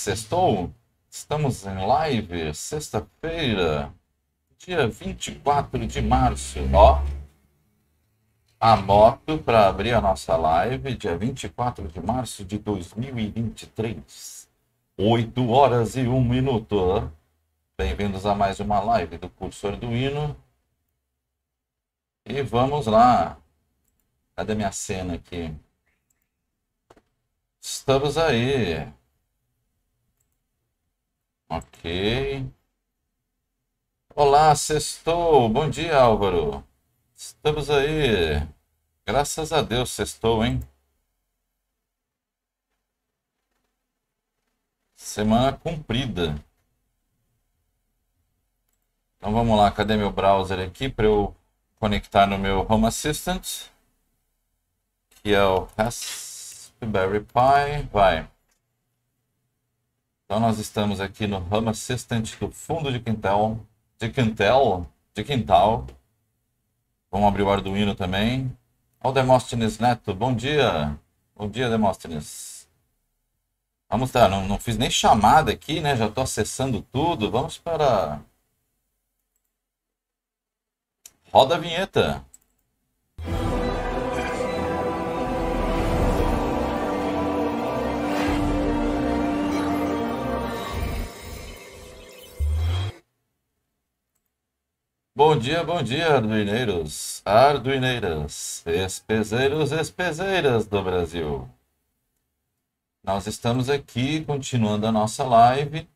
Sextou? Estamos em live, sexta-feira, dia 24 de março. Ó, a moto para abrir a nossa live, dia 24 de março de 2023, 8 horas e 1 minuto. Bem-vindos a mais uma live do curso Arduino. E vamos lá. Cadê minha cena aqui? Estamos aí. Ok. Olá, sextou. Bom dia, Álvaro. Estamos aí. Graças a Deus, sextou, hein? Semana cumprida. Então vamos lá, cadê meu browser aqui para eu conectar no meu Home Assistant? Que é o Raspberry Pi. Vai. Então nós estamos aqui no Rama Assistant do fundo de quintal, de quintal, de quintal. Vamos abrir o Arduino também. o Demóstenes Neto, bom dia. Bom dia, Demóstenes. Vamos lá, não, não fiz nem chamada aqui, né? Já estou acessando tudo. Vamos para Roda a vinheta. Bom dia, bom dia, arduineiros, arduineiras, espezeiros, espezeiras do Brasil. Nós estamos aqui continuando a nossa live,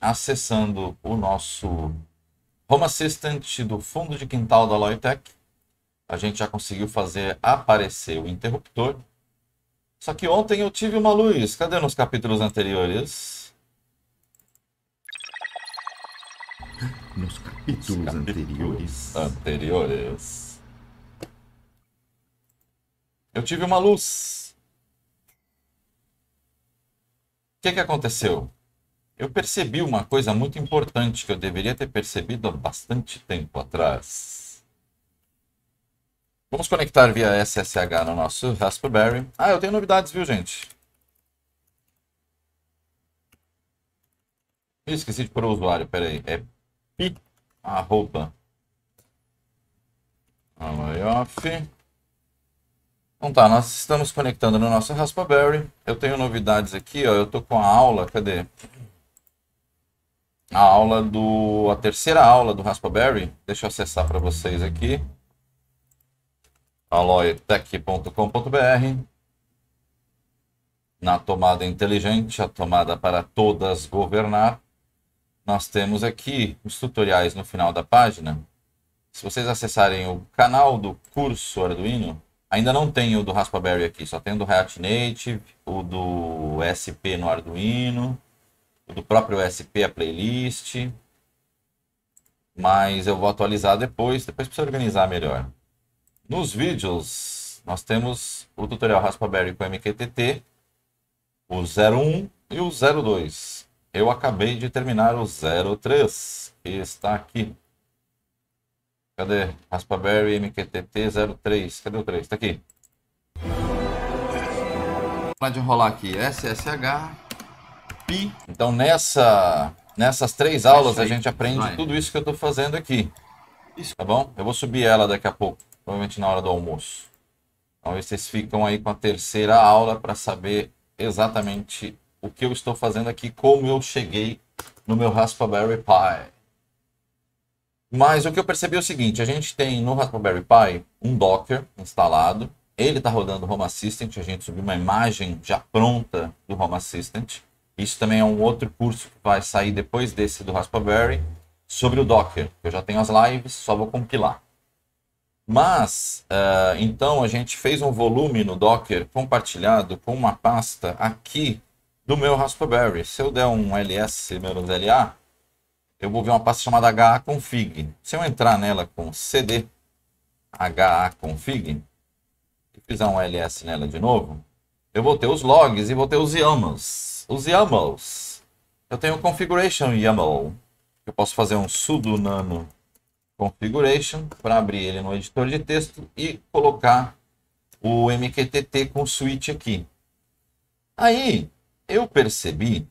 acessando o nosso Home Assistant do fundo de quintal da Loitec. A gente já conseguiu fazer aparecer o interruptor. Só que ontem eu tive uma luz. Cadê nos capítulos anteriores? nos capítulos, capítulos anteriores. Anteriores. Eu tive uma luz. O que, que aconteceu? Eu percebi uma coisa muito importante que eu deveria ter percebido há bastante tempo atrás. Vamos conectar via SSH no nosso Raspberry. Ah, eu tenho novidades, viu, gente? Eu esqueci de pôr o usuário, peraí. É p arroba layoff. Então tá, nós estamos conectando no nosso Raspberry. Eu tenho novidades aqui, ó. Eu tô com a aula, cadê? A aula do a terceira aula do Raspberry. Deixa eu acessar para vocês aqui. aloytech.com.br na tomada inteligente, a tomada para todas governar nós temos aqui os tutoriais no final da página. Se vocês acessarem o canal do curso Arduino, ainda não tem o do Raspberry aqui, só tem o do React Native, o do SP no Arduino, o do próprio SP a playlist. Mas eu vou atualizar depois, depois para você organizar melhor. Nos vídeos, nós temos o tutorial Raspberry com MQTT, o 01 e o 02. Eu acabei de terminar o 03 e está aqui. Cadê? Raspberry MQTT 03. Cadê o 3? Está aqui. Para de rolar aqui, SSH, PI. Então nessa, nessas três é aulas a gente aprende Vai. tudo isso que eu estou fazendo aqui. Isso. Tá bom? Eu vou subir ela daqui a pouco, provavelmente na hora do almoço. Então vocês ficam aí com a terceira aula para saber exatamente o que eu estou fazendo aqui, como eu cheguei no meu Raspberry Pi. Mas o que eu percebi é o seguinte, a gente tem no Raspberry Pi um Docker instalado, ele está rodando o Home Assistant, a gente subiu uma imagem já pronta do Home Assistant. Isso também é um outro curso que vai sair depois desse do Raspberry, sobre o Docker. Eu já tenho as lives, só vou compilar. Mas, uh, então, a gente fez um volume no Docker compartilhado com uma pasta aqui do meu Raspberry. Se eu der um ls-la, eu vou ver uma pasta chamada haconfig. Se eu entrar nela com cd haconfig e fizer um ls nela de novo, eu vou ter os logs e vou ter os YAMLs. Os YAMLs. Eu tenho configuration YAML. Eu posso fazer um sudo nano configuration para abrir ele no editor de texto e colocar o mqtt com switch aqui. Aí, eu percebi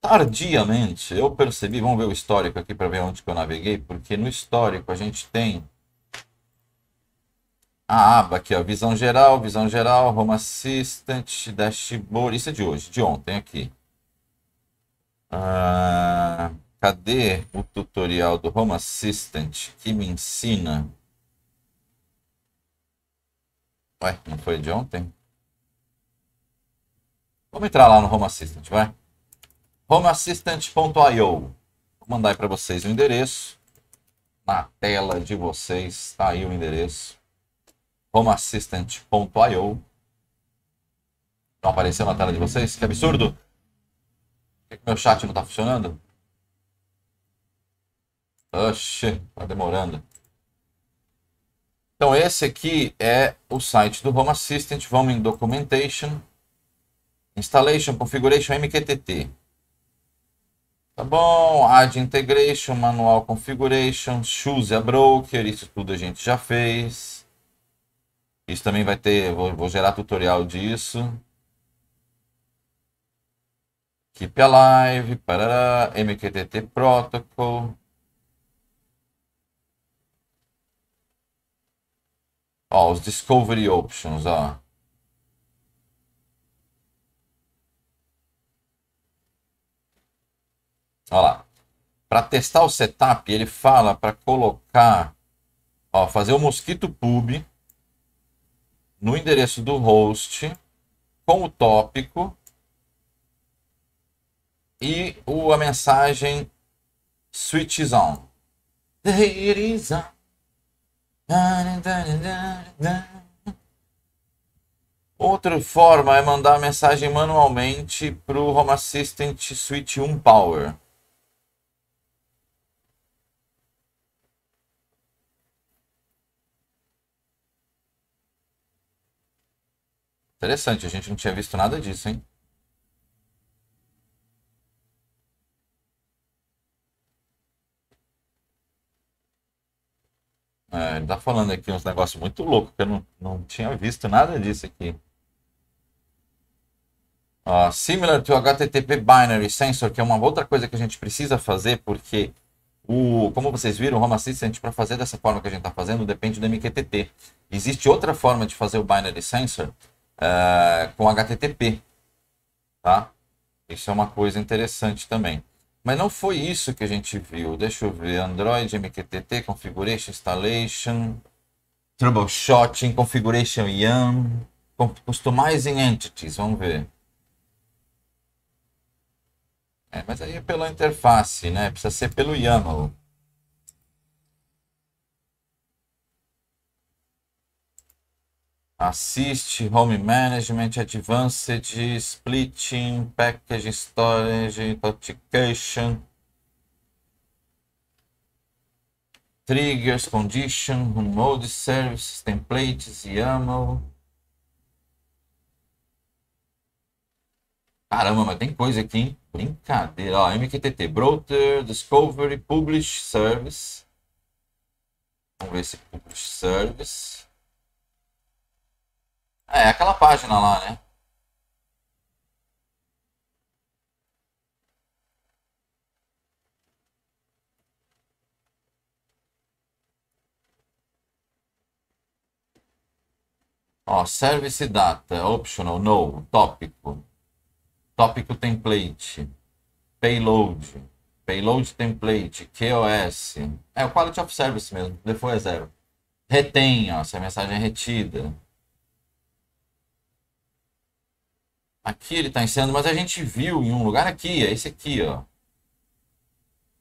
tardiamente, eu percebi, vamos ver o histórico aqui para ver onde que eu naveguei, porque no histórico a gente tem a aba aqui, ó, visão geral, visão geral, Home Assistant, dashboard, isso é de hoje, de ontem aqui. Ah, cadê o tutorial do Home Assistant que me ensina? Ué, não foi de ontem? Vamos entrar lá no Home Assistant, vai? homeassistant.io Vou mandar aí para vocês o endereço. Na tela de vocês está aí o endereço. homeassistant.io Não apareceu na tela de vocês? Que absurdo! Por é que meu chat não está funcionando? Oxê, tá demorando. Então esse aqui é o site do Home Assistant. Vamos em Documentation. Installation Configuration MQTT. Tá bom, Add Integration, Manual Configuration, Choose a Broker, isso tudo a gente já fez. Isso também vai ter, vou, vou gerar tutorial disso. Keep Alive, parará, MQTT Protocol. Ó, os Discovery Options, ó. Olha lá. Para testar o setup, ele fala para colocar, ó, fazer o mosquito pub no endereço do host com o tópico e o, a mensagem switch is on. It is on. Outra forma é mandar a mensagem manualmente para o Home Assistant Switch 1 Power. Interessante, a gente não tinha visto nada disso, hein? É, ele tá falando aqui uns negócios muito loucos, que eu não, não tinha visto nada disso aqui. Uh, similar to HTTP Binary Sensor, que é uma outra coisa que a gente precisa fazer, porque, o, como vocês viram, o Home Assistant, para fazer dessa forma que a gente está fazendo, depende do MQTT. Existe outra forma de fazer o Binary Sensor, é, com HTTP, tá? Isso é uma coisa interessante também. Mas não foi isso que a gente viu. Deixa eu ver. Android, MQTT, Configuration, Installation, Troubleshooting, Configuration YAM, Customizing Entities. Vamos ver. É, mas aí é pela interface, né? Precisa ser pelo YAML. Assist, Home Management, Advanced, Splitting, Package Storage, notification Triggers, Condition, Mode Services, Templates, YAML. Caramba, mas tem coisa aqui, hein? Brincadeira. Ó, MQTT, Browser, Discovery, Publish Service. Vamos ver se Publish Service. É, é, aquela página lá, né? Ó, service data, optional, no, tópico. Tópico template, payload, payload template, QoS. É o quality of service mesmo, default é zero. Retém, ó, se a mensagem é retida. Aqui ele está ensinando, mas a gente viu em um lugar aqui, é esse aqui, ó.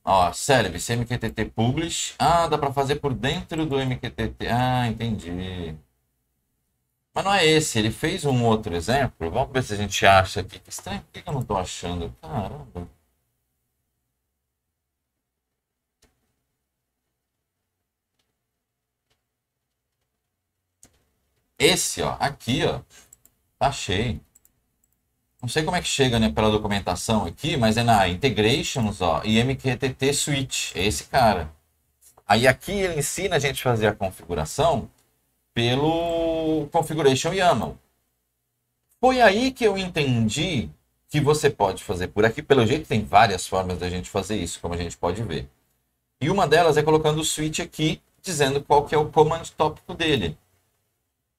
Ó, serve MQTT publish. Ah, dá para fazer por dentro do MQTT. Ah, entendi. Mas não é esse, ele fez um outro exemplo. Vamos ver se a gente acha aqui. Que estranho, por que eu não estou achando? Caramba. Esse, ó, aqui, ó. Achei. Tá não sei como é que chega né, pela documentação aqui, mas é na Integrations, ó, IMQTT Switch, é esse cara. Aí aqui ele ensina a gente a fazer a configuração pelo Configuration YAML. Foi aí que eu entendi que você pode fazer por aqui. Pelo jeito, tem várias formas da gente fazer isso, como a gente pode ver. E uma delas é colocando o switch aqui, dizendo qual que é o comando tópico dele.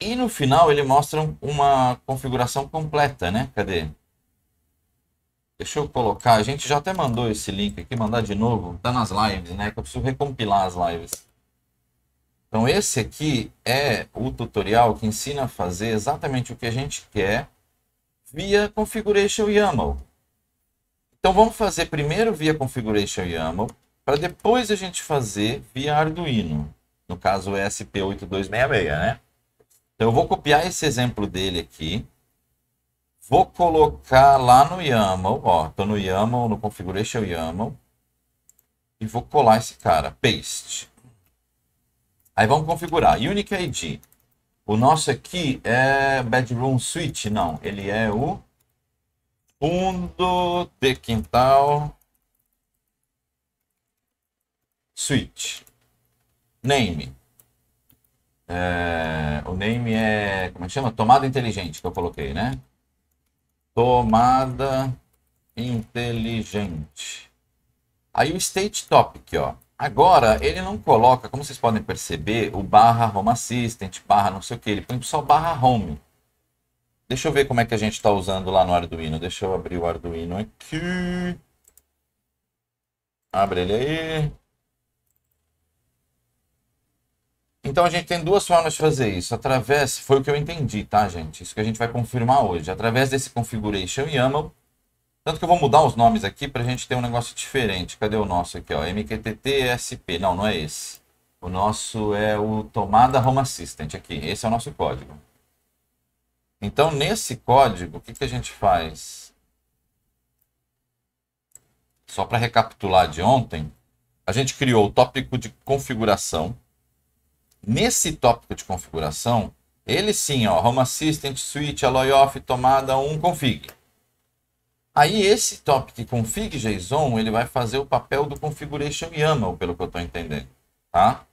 E no final ele mostra uma configuração completa, né? Cadê? Deixa eu colocar, a gente já até mandou esse link aqui, mandar de novo, tá nas lives, né? Que eu preciso recompilar as lives. Então esse aqui é o tutorial que ensina a fazer exatamente o que a gente quer via configuration YAML. Então vamos fazer primeiro via configuration YAML, para depois a gente fazer via Arduino, no caso o SP8266, né? Então eu vou copiar esse exemplo dele aqui. Vou colocar lá no YAML, ó, tô no YAML, no configuration YAML. E vou colar esse cara, paste. Aí vamos configurar, Unique ID. O nosso aqui é Bedroom Suite, não, ele é o fundo de quintal suite. Name. É, o name é. Como é que chama? Tomada inteligente que eu coloquei, né? Tomada inteligente. Aí o state topic, ó. Agora, ele não coloca, como vocês podem perceber, o barra home assistant, barra não sei o que, ele põe só barra home. Deixa eu ver como é que a gente está usando lá no Arduino. Deixa eu abrir o Arduino aqui. Abre ele aí. Então a gente tem duas formas de fazer isso. Através, foi o que eu entendi, tá, gente? Isso que a gente vai confirmar hoje. Através desse configuration YAML, tanto que eu vou mudar os nomes aqui para a gente ter um negócio diferente. Cadê o nosso aqui, ó? MQTT-SP. Não, não é esse. O nosso é o tomada Home Assistant aqui. Esse é o nosso código. Então, nesse código, o que, que a gente faz? Só para recapitular de ontem, a gente criou o tópico de configuração Nesse tópico de configuração, ele sim, ó, Home Assistant, Switch, Alloy Off, tomada 1, config. Aí esse tópico config JSON, ele vai fazer o papel do configuration YAML, pelo que eu estou entendendo, tá?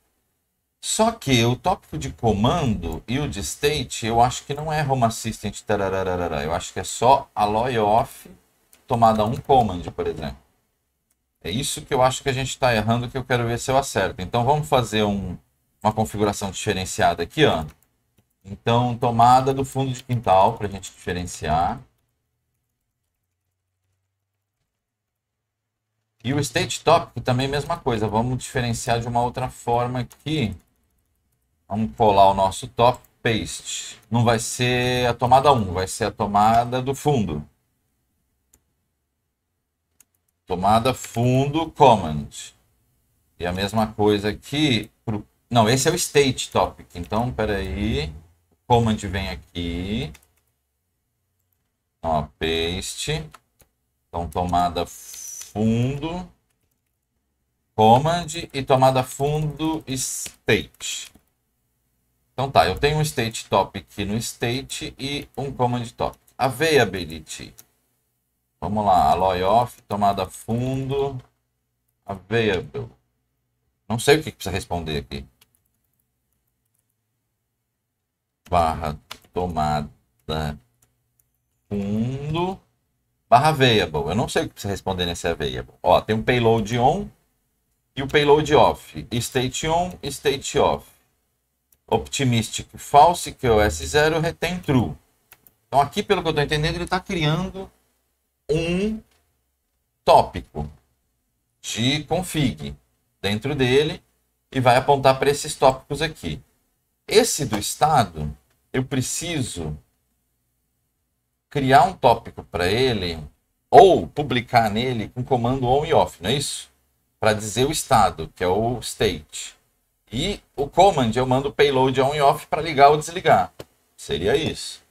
Só que o tópico de comando e o de state, eu acho que não é Home Assistant, tarararara. eu acho que é só Alloy Off, tomada 1 command, por exemplo. É isso que eu acho que a gente está errando, que eu quero ver se eu acerto. Então vamos fazer um uma configuração diferenciada aqui, ó. Então, tomada do fundo de quintal para a gente diferenciar. E o state tópico também mesma coisa. Vamos diferenciar de uma outra forma aqui. Vamos colar o nosso top paste. Não vai ser a tomada 1, vai ser a tomada do fundo. Tomada fundo command. E a mesma coisa aqui não, esse é o state topic. Então, peraí. Command vem aqui. Ó, paste. Então, tomada fundo. Command e tomada fundo state. Então tá, eu tenho um state topic no state e um command topic. Availability. Vamos lá, alloy off, tomada fundo, available. Não sei o que precisa responder aqui. barra tomada fundo barra variable. Eu não sei o que precisa responder nesse available. Ó, tem um payload on e o um payload off. State on, state off. Optimistic false, que é o S0, retém true. Então aqui, pelo que eu estou entendendo, ele está criando um tópico de config dentro dele e vai apontar para esses tópicos aqui. Esse do estado eu preciso criar um tópico para ele ou publicar nele com comando on e off, não é isso? Para dizer o estado, que é o state. E o command eu mando payload on e off para ligar ou desligar. Seria isso.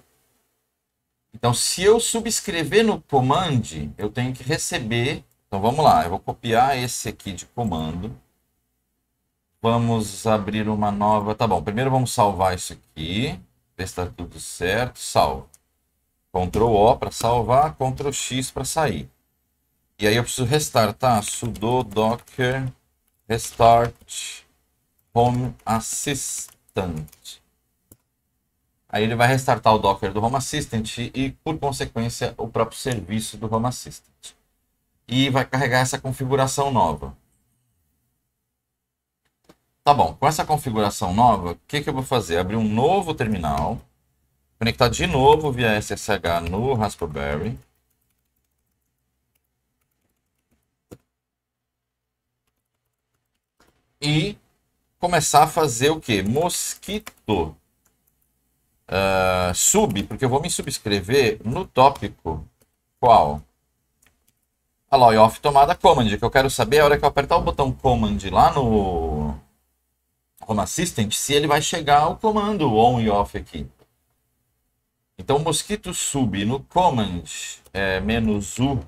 Então, se eu subscrever no command, eu tenho que receber. Então, vamos lá. Eu vou copiar esse aqui de comando. Vamos abrir uma nova. Tá bom. Primeiro vamos salvar isso aqui está tudo certo, salvo. Ctrl O para salvar, Ctrl X para sair. E aí eu preciso restartar, tá? sudo docker restart home assistant. Aí ele vai restartar o docker do Home Assistant e, por consequência, o próprio serviço do Home Assistant. E vai carregar essa configuração nova. Tá bom, com essa configuração nova, o que, que eu vou fazer? Abrir um novo terminal, conectar de novo via SSH no Raspberry. E começar a fazer o que? Mosquito uh, sub, porque eu vou me subscrever no tópico qual? A Alloy off tomada command, que eu quero saber a hora que eu apertar o botão command lá no como assistant se ele vai chegar ao comando on e off aqui. Então, mosquito sub no command é menos u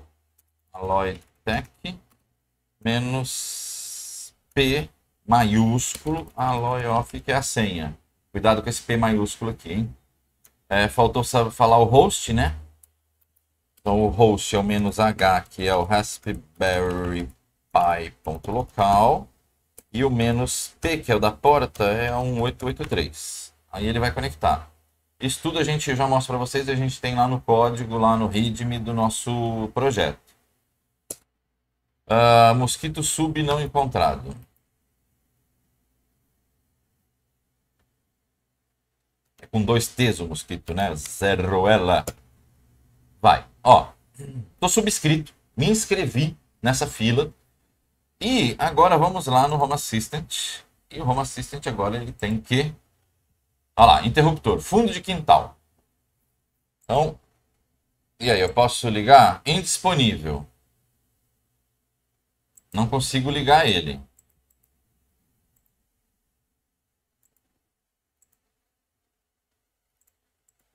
alloy tech menos p maiúsculo alloy off que é a senha. Cuidado com esse p maiúsculo aqui, hein? É, faltou falar o host, né? Então, o host é o menos h, que é o raspberry pi.local e o menos T, que é o da porta, é um 883. Aí ele vai conectar. Isso tudo a gente já mostra para vocês, a gente tem lá no código, lá no README do nosso projeto. Uh, mosquito sub não encontrado. É com dois T's o mosquito, né? zero ela Vai. Ó, tô subscrito, me inscrevi nessa fila e agora vamos lá no Home Assistant. E o Home Assistant agora ele tem que... Olha lá, interruptor, fundo de quintal. Então, e aí, eu posso ligar? Indisponível. Não consigo ligar ele.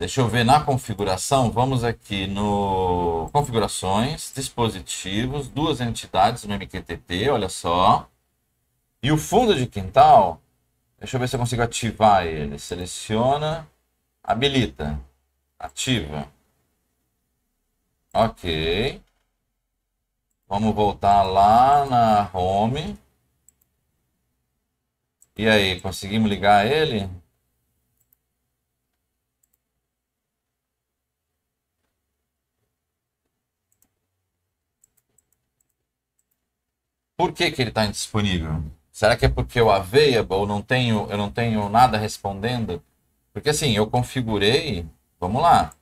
Deixa eu ver na configuração. Vamos aqui no configurações, dispositivos, duas entidades no MQTT, olha só. E o fundo de quintal, deixa eu ver se eu consigo ativar ele. Seleciona, habilita, ativa. Ok. Vamos voltar lá na home. E aí, conseguimos ligar ele? Por que, que ele está indisponível? Será que é porque eu available ou não tenho, eu não tenho nada respondendo? Porque assim, eu configurei, vamos lá.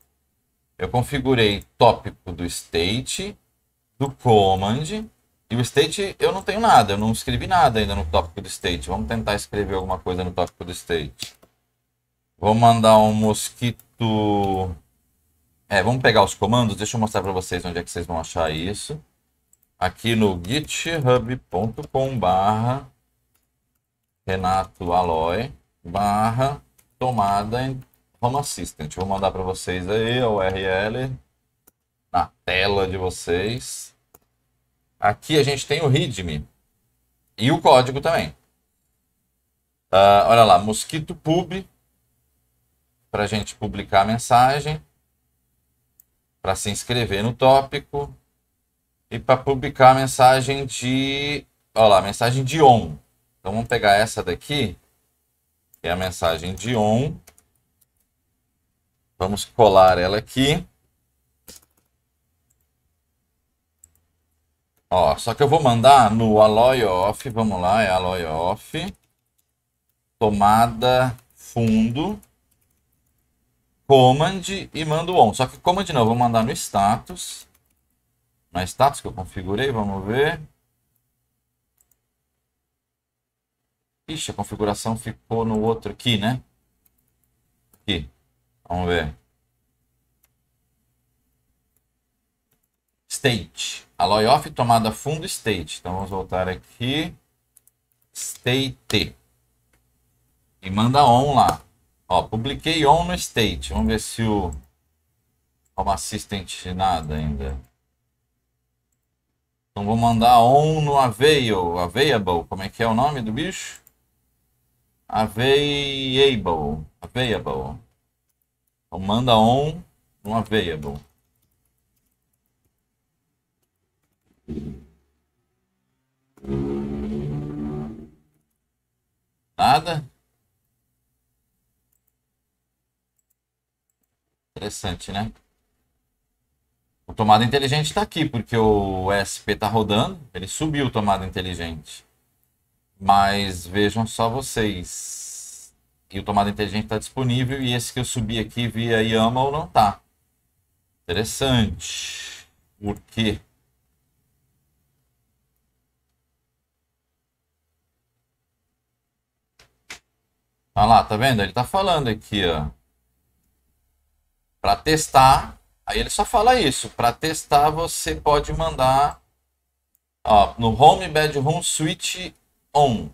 Eu configurei tópico do state, do command, e o state eu não tenho nada, eu não escrevi nada ainda no tópico do state. Vamos tentar escrever alguma coisa no tópico do state. Vou mandar um mosquito. É, vamos pegar os comandos, deixa eu mostrar para vocês onde é que vocês vão achar isso aqui no github.com barra Renato Aloy barra tomada em Home Assistant. Vou mandar para vocês aí a URL na tela de vocês. Aqui a gente tem o README e o código também. Uh, olha lá, mosquito pub para a gente publicar a mensagem, para se inscrever no tópico, e para publicar a mensagem de. Olha lá, mensagem de on. Então vamos pegar essa daqui, que é a mensagem de on. Vamos colar ela aqui. Ó, só que eu vou mandar no alloy off, vamos lá, é alloy off, tomada fundo, command e mando on. Só que command não, eu vou mandar no status, na status que eu configurei, vamos ver. Ixi, a configuração ficou no outro aqui, né? Aqui, vamos ver. State, alloy off, tomada fundo, state. Então vamos voltar aqui, state. E manda on lá. Ó, publiquei on no state. Vamos ver se o Home Assistant nada ainda. Então vou mandar on no aveio, available, como é que é o nome do bicho? Available, available. Então manda on no available. Nada? Interessante, né? tomada inteligente está aqui, porque o SP está rodando, ele subiu tomada inteligente. Mas vejam só vocês. E o tomada inteligente está disponível e esse que eu subi aqui via YAML não está. Interessante. Por quê? Olha tá lá, tá vendo? Ele está falando aqui, ó. Para testar, Aí ele só fala isso. Para testar, você pode mandar ó, no Home Bedroom Switch On.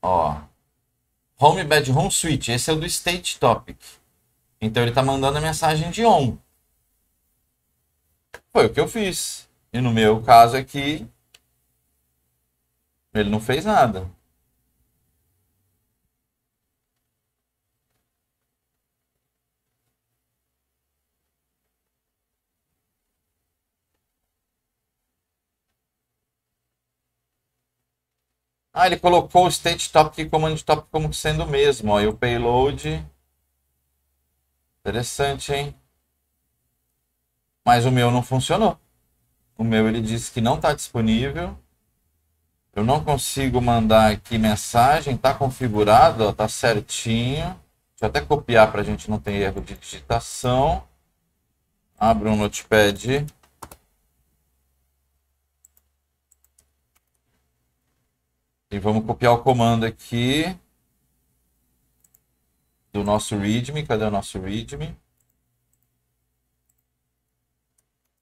Ó, Home Bedroom Switch. Esse é o do State Topic. Então ele está mandando a mensagem de On. Foi o que eu fiz. E no meu caso aqui, ele não fez nada. Ah, ele colocou o state top e comando top como sendo o mesmo. Ó. E o payload. Interessante, hein? Mas o meu não funcionou. O meu ele disse que não está disponível. Eu não consigo mandar aqui mensagem. Está configurado, está certinho. Deixa eu até copiar para a gente não ter erro de digitação. Abre um notepad. E vamos copiar o comando aqui do nosso readme. Cadê o nosso readme?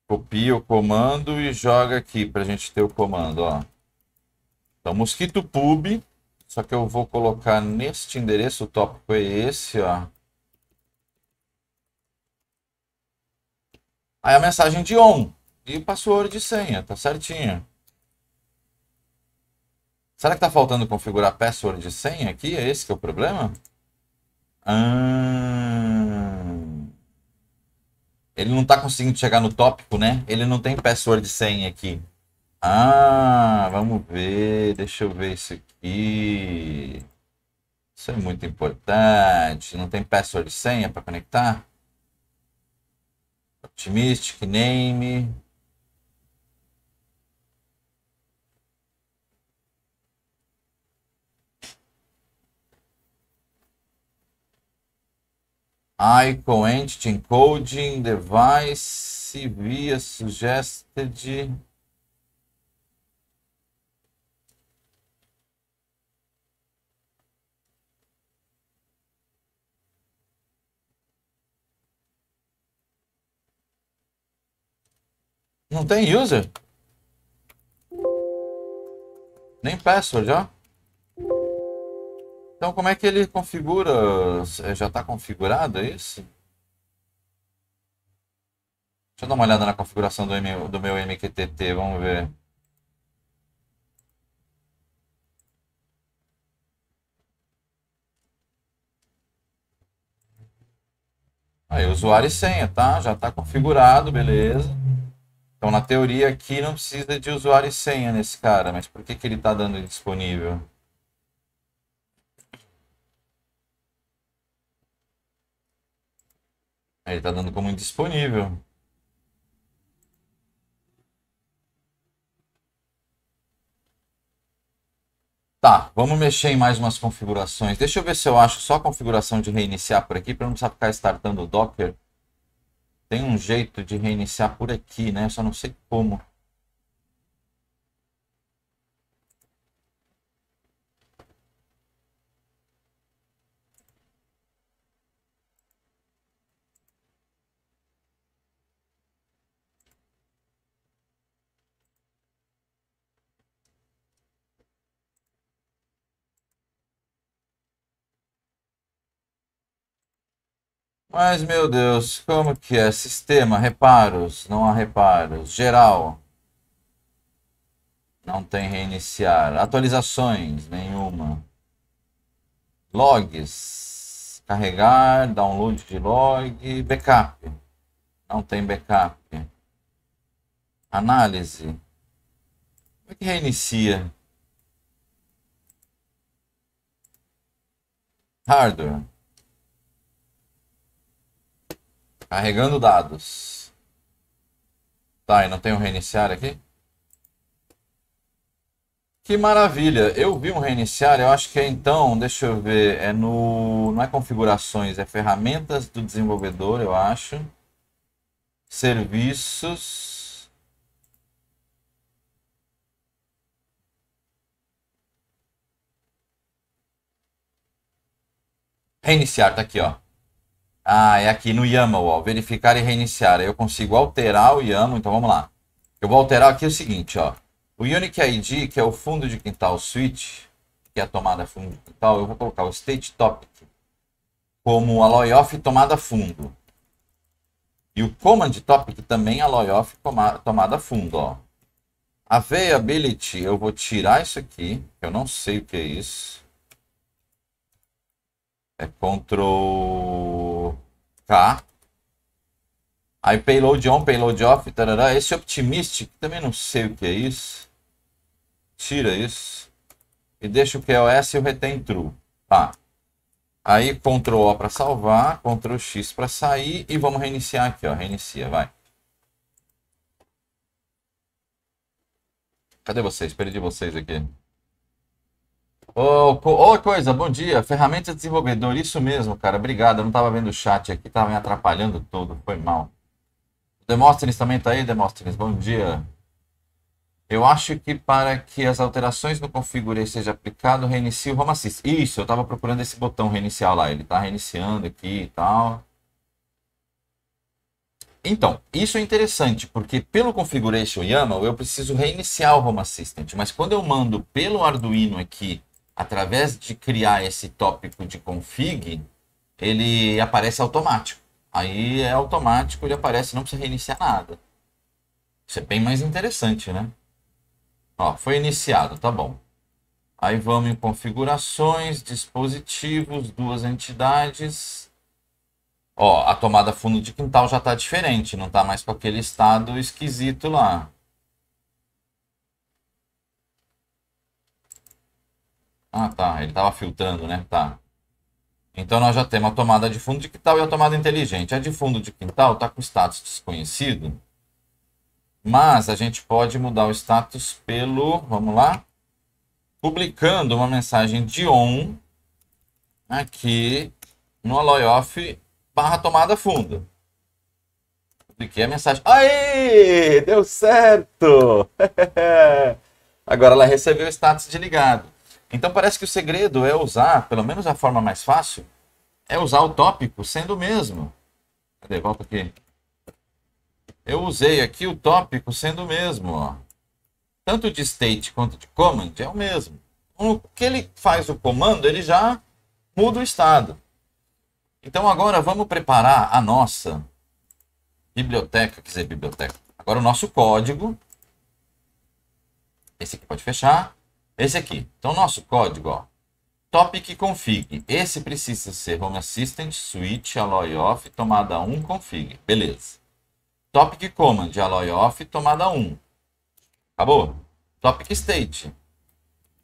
Copia o comando e joga aqui para a gente ter o comando. Ó. Então, mosquito pub. Só que eu vou colocar neste endereço, o tópico é esse, ó. Aí a mensagem de on e password de senha, tá certinho. Será que está faltando configurar password de senha aqui? É esse que é o problema? Ah... Ele não está conseguindo chegar no tópico, né? Ele não tem password de senha aqui. Ah, vamos ver. Deixa eu ver isso aqui. Isso é muito importante. Não tem password de senha para conectar? Optimistic name. Icon Entity Encoding Device via Suggested Não tem user? Nem password, ó. Então, como é que ele configura? É, já está configurado é isso? Deixa eu dar uma olhada na configuração do, M, do meu MQTT, vamos ver. Aí, usuário e senha, tá? Já está configurado, beleza. Então, na teoria, aqui não precisa de usuário e senha nesse cara, mas por que, que ele está dando disponível? Ele tá dando como indisponível. Tá, vamos mexer em mais umas configurações. Deixa eu ver se eu acho só a configuração de reiniciar por aqui, para não precisar ficar startando o Docker. Tem um jeito de reiniciar por aqui, né? Eu só não sei como. Mas, meu Deus, como que é? Sistema, reparos, não há reparos. Geral. Não tem reiniciar. Atualizações, nenhuma. Logs. Carregar, download de log. Backup. Não tem backup. Análise. Como é que reinicia? Hardware. Carregando dados. Tá, e não tem um reiniciar aqui? Que maravilha! Eu vi um reiniciar, eu acho que é então, deixa eu ver, é no. Não é configurações, é ferramentas do desenvolvedor, eu acho. Serviços. Reiniciar, tá aqui, ó. Ah, é aqui no YAML, ó, verificar e reiniciar. Aí eu consigo alterar o YAML, então vamos lá. Eu vou alterar aqui o seguinte, ó. O Unique ID, que é o fundo de quintal switch, que é a tomada fundo de quintal, eu vou colocar o state topic como alloy off tomada fundo. E o command topic também é alloy off tomada fundo, ó. Availability, eu vou tirar isso aqui, eu não sei o que é isso. É control Tá. Aí payload on, payload off, tarará. Esse optimistic, também não sei o que é isso. Tira isso. E deixa o QoS e o retain true. Tá. Aí Ctrl O para salvar, Ctrl X para sair e vamos reiniciar aqui, ó. Reinicia, vai. Cadê vocês? Perdi vocês aqui. Ô, oh, coisa, bom dia. Ferramenta de desenvolvedor, isso mesmo, cara. Obrigado. Eu não tava vendo o chat aqui, tava me atrapalhando todo. Foi mal. Demóstenes também tá aí, Demóstenes. Bom dia. Eu acho que para que as alterações no Configure seja aplicado, reinicie o Home Assist. Isso, eu estava procurando esse botão reiniciar lá. Ele está reiniciando aqui e tal. Então, isso é interessante, porque pelo Configuration YAML eu preciso reiniciar o Home Assistant, mas quando eu mando pelo Arduino aqui através de criar esse tópico de config, ele aparece automático. Aí é automático, ele aparece, não precisa reiniciar nada. Isso é bem mais interessante, né? Ó, foi iniciado, tá bom. Aí vamos em configurações, dispositivos, duas entidades. Ó, a tomada fundo de quintal já está diferente, não está mais com aquele estado esquisito lá. Ah, tá. Ele estava filtrando, né? Tá. Então nós já temos a tomada de fundo de quintal e a tomada inteligente. A de fundo de quintal está com status desconhecido, mas a gente pode mudar o status pelo, vamos lá, publicando uma mensagem de on aqui no alloy off barra tomada fundo. Publiquei a mensagem. Aí, deu certo! Agora ela recebeu o status de ligado. Então parece que o segredo é usar, pelo menos a forma mais fácil, é usar o tópico sendo o mesmo. Cadê? Volta aqui. Eu usei aqui o tópico sendo o mesmo, ó. Tanto de state quanto de command é o mesmo. Então, o que ele faz o comando, ele já muda o estado. Então agora vamos preparar a nossa biblioteca, quer dizer, biblioteca. Agora o nosso código. Esse aqui pode fechar. Esse aqui. Então, nosso código, ó. Topic config. Esse precisa ser Home Assistant, switch, alloy off, tomada 1, config. Beleza. Topic command, alloy off, tomada 1. Acabou. Topic state.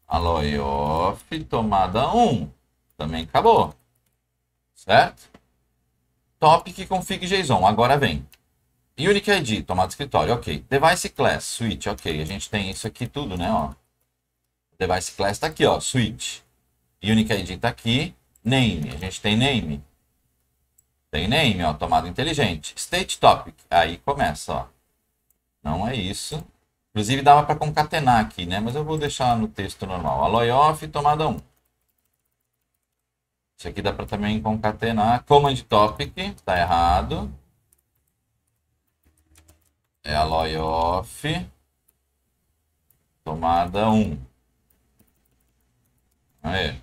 Alloy off, tomada 1. Também acabou. Certo? Topic config JSON. Agora vem. Unique ID, tomada escritório, ok. Device class, switch, ok. A gente tem isso aqui tudo, né, ó. Device class está aqui, ó, switch. UnicaID está aqui. Name, a gente tem name. Tem name, ó, tomada inteligente. State topic, aí começa, ó. Não é isso. Inclusive dava para concatenar aqui, né? Mas eu vou deixar no texto normal. Alloy off, tomada 1. Isso aqui dá para também concatenar. Command topic, está errado. É alloy off, tomada 1. Aí. É?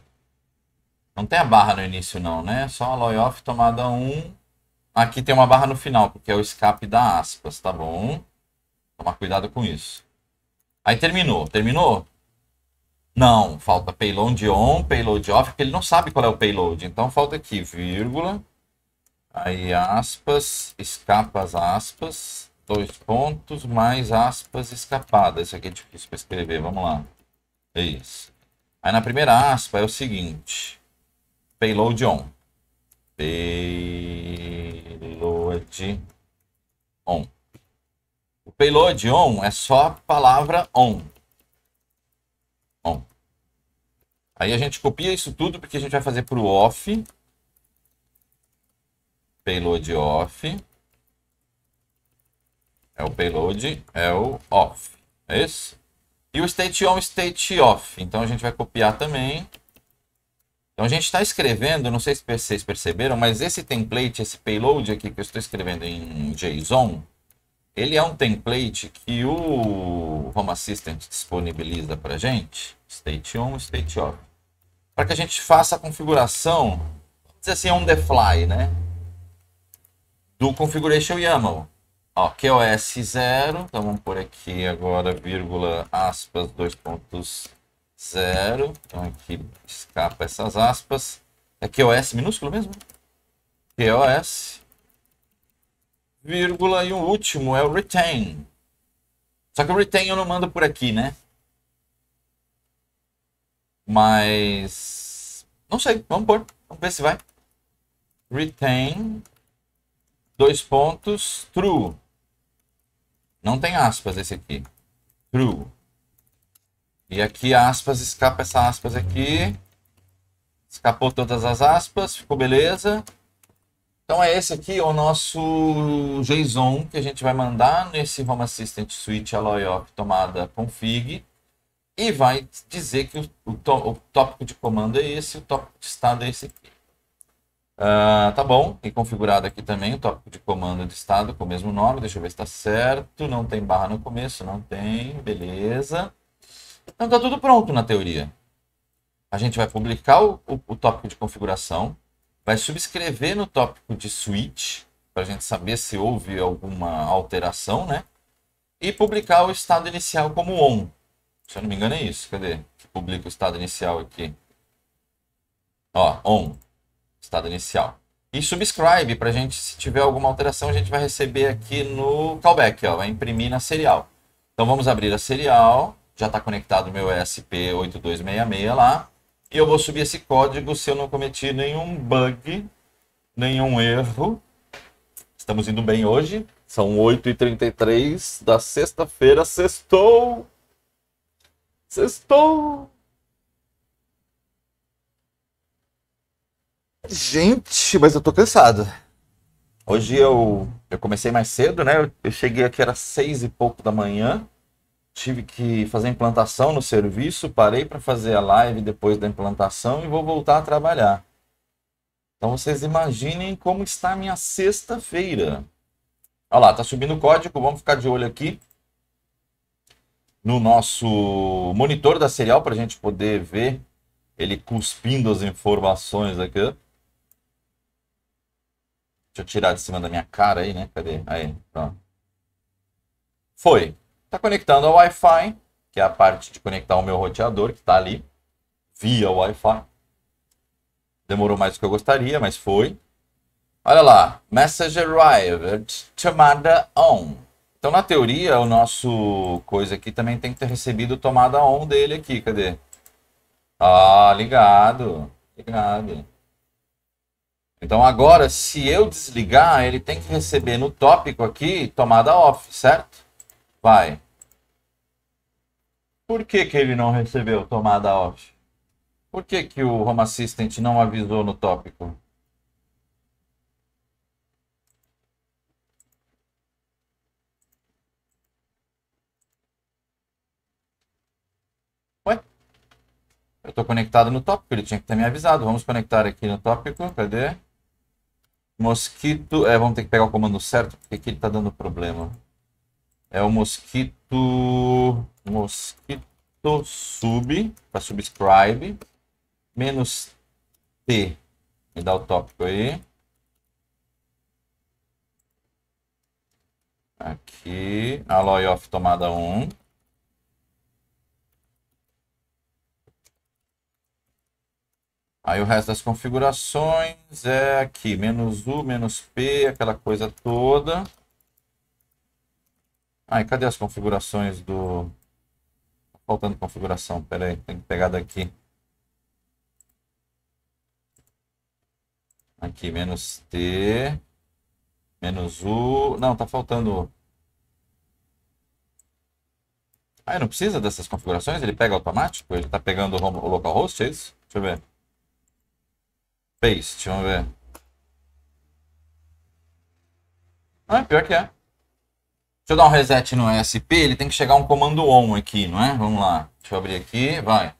Não tem a barra no início não, né? Só a loyoff tomada 1. Aqui tem uma barra no final, porque é o escape da aspas, tá bom? Tomar cuidado com isso. Aí terminou. Terminou? Não, falta payload on, payload off, porque ele não sabe qual é o payload. Então falta aqui, vírgula, aí aspas, escapas, aspas, dois pontos, mais aspas, escapadas. Isso aqui é difícil para escrever, vamos lá. É isso. Aí na primeira aspa é o seguinte: payload on. Payload on. O payload on é só a palavra on. On. Aí a gente copia isso tudo porque a gente vai fazer para o off. Payload off. É o payload, é o off. É esse? E o state on, state off. Então a gente vai copiar também. Então a gente está escrevendo, não sei se vocês perceberam, mas esse template, esse payload aqui que eu estou escrevendo em JSON, ele é um template que o Home Assistant disponibiliza para gente, state on, state off, para que a gente faça a configuração, vamos dizer assim, on the fly, né? Do configuration YAML. Ó, QoS 0, então vamos por aqui agora, vírgula, aspas, dois pontos, zero. Então aqui escapa essas aspas. É QoS minúsculo mesmo? QoS, vírgula, e o último é o retain. Só que o retain eu não mando por aqui, né? Mas, não sei, vamos por, vamos ver se vai. Retain, dois pontos, true. Não tem aspas esse aqui. True. E aqui aspas, escapa essa aspas aqui. Escapou todas as aspas, ficou beleza. Então é esse aqui o nosso JSON que a gente vai mandar nesse Home Assistant Switch Alloyoc tomada config e vai dizer que o, o, o tópico de comando é esse, o tópico de estado é esse aqui. Uh, tá bom, e configurado aqui também o tópico de comando de estado com o mesmo nome. Deixa eu ver se está certo. Não tem barra no começo, não tem. Beleza. Então tá tudo pronto na teoria. A gente vai publicar o, o, o tópico de configuração, vai subscrever no tópico de switch, para a gente saber se houve alguma alteração, né? E publicar o estado inicial como on. Se eu não me engano é isso. Cadê? Publica o estado inicial aqui. Ó, on estado inicial. E subscribe para a gente, se tiver alguma alteração, a gente vai receber aqui no callback, ó, vai imprimir na serial. Então vamos abrir a serial, já está conectado o meu ESP8266 lá, e eu vou subir esse código se eu não cometi nenhum bug, nenhum erro. Estamos indo bem hoje, são 8h33 da sexta-feira, sextou! Sextou! Gente, mas eu tô cansado. Hoje eu, eu comecei mais cedo, né? Eu, eu cheguei aqui, era seis e pouco da manhã. Tive que fazer implantação no serviço, parei para fazer a live depois da implantação e vou voltar a trabalhar. Então vocês imaginem como está a minha sexta-feira. Olha lá, tá subindo o código, vamos ficar de olho aqui no nosso monitor da serial para a gente poder ver ele cuspindo as informações aqui. Deixa eu tirar de cima da minha cara aí, né? Cadê? Aí, pronto. Foi. Tá conectando ao Wi-Fi, que é a parte de conectar o meu roteador, que tá ali, via Wi-Fi. Demorou mais do que eu gostaria, mas foi. Olha lá. Message arrived. Chamada on. Então, na teoria, o nosso coisa aqui também tem que ter recebido tomada on dele aqui. Cadê? Ah, ligado. Ligado. Então agora, se eu desligar, ele tem que receber no tópico aqui tomada off, certo? Vai. Por que, que ele não recebeu tomada off? Por que, que o Home Assistant não avisou no tópico? Ué? Eu estou conectado no tópico, ele tinha que ter me avisado. Vamos conectar aqui no tópico, cadê? Mosquito. É, vamos ter que pegar o comando certo, porque aqui ele tá dando problema. É o mosquito. Mosquito sub, para subscribe. Menos T. Me dá o tópico aí. Aqui. Alloy off tomada 1. Aí o resto das configurações é aqui, menos U, menos P, aquela coisa toda. Aí, cadê as configurações do... Faltando configuração, pera aí, tem que pegar daqui. Aqui, menos T, menos U... Não, tá faltando... Aí não precisa dessas configurações? Ele pega automático? Ele tá pegando o localhost, é isso? Deixa eu ver. Paste, vamos ver. Ah, é, pior que é. Deixa eu dar um reset no ESP, ele tem que chegar um comando on aqui, não é? Vamos lá. Deixa eu abrir aqui, vai.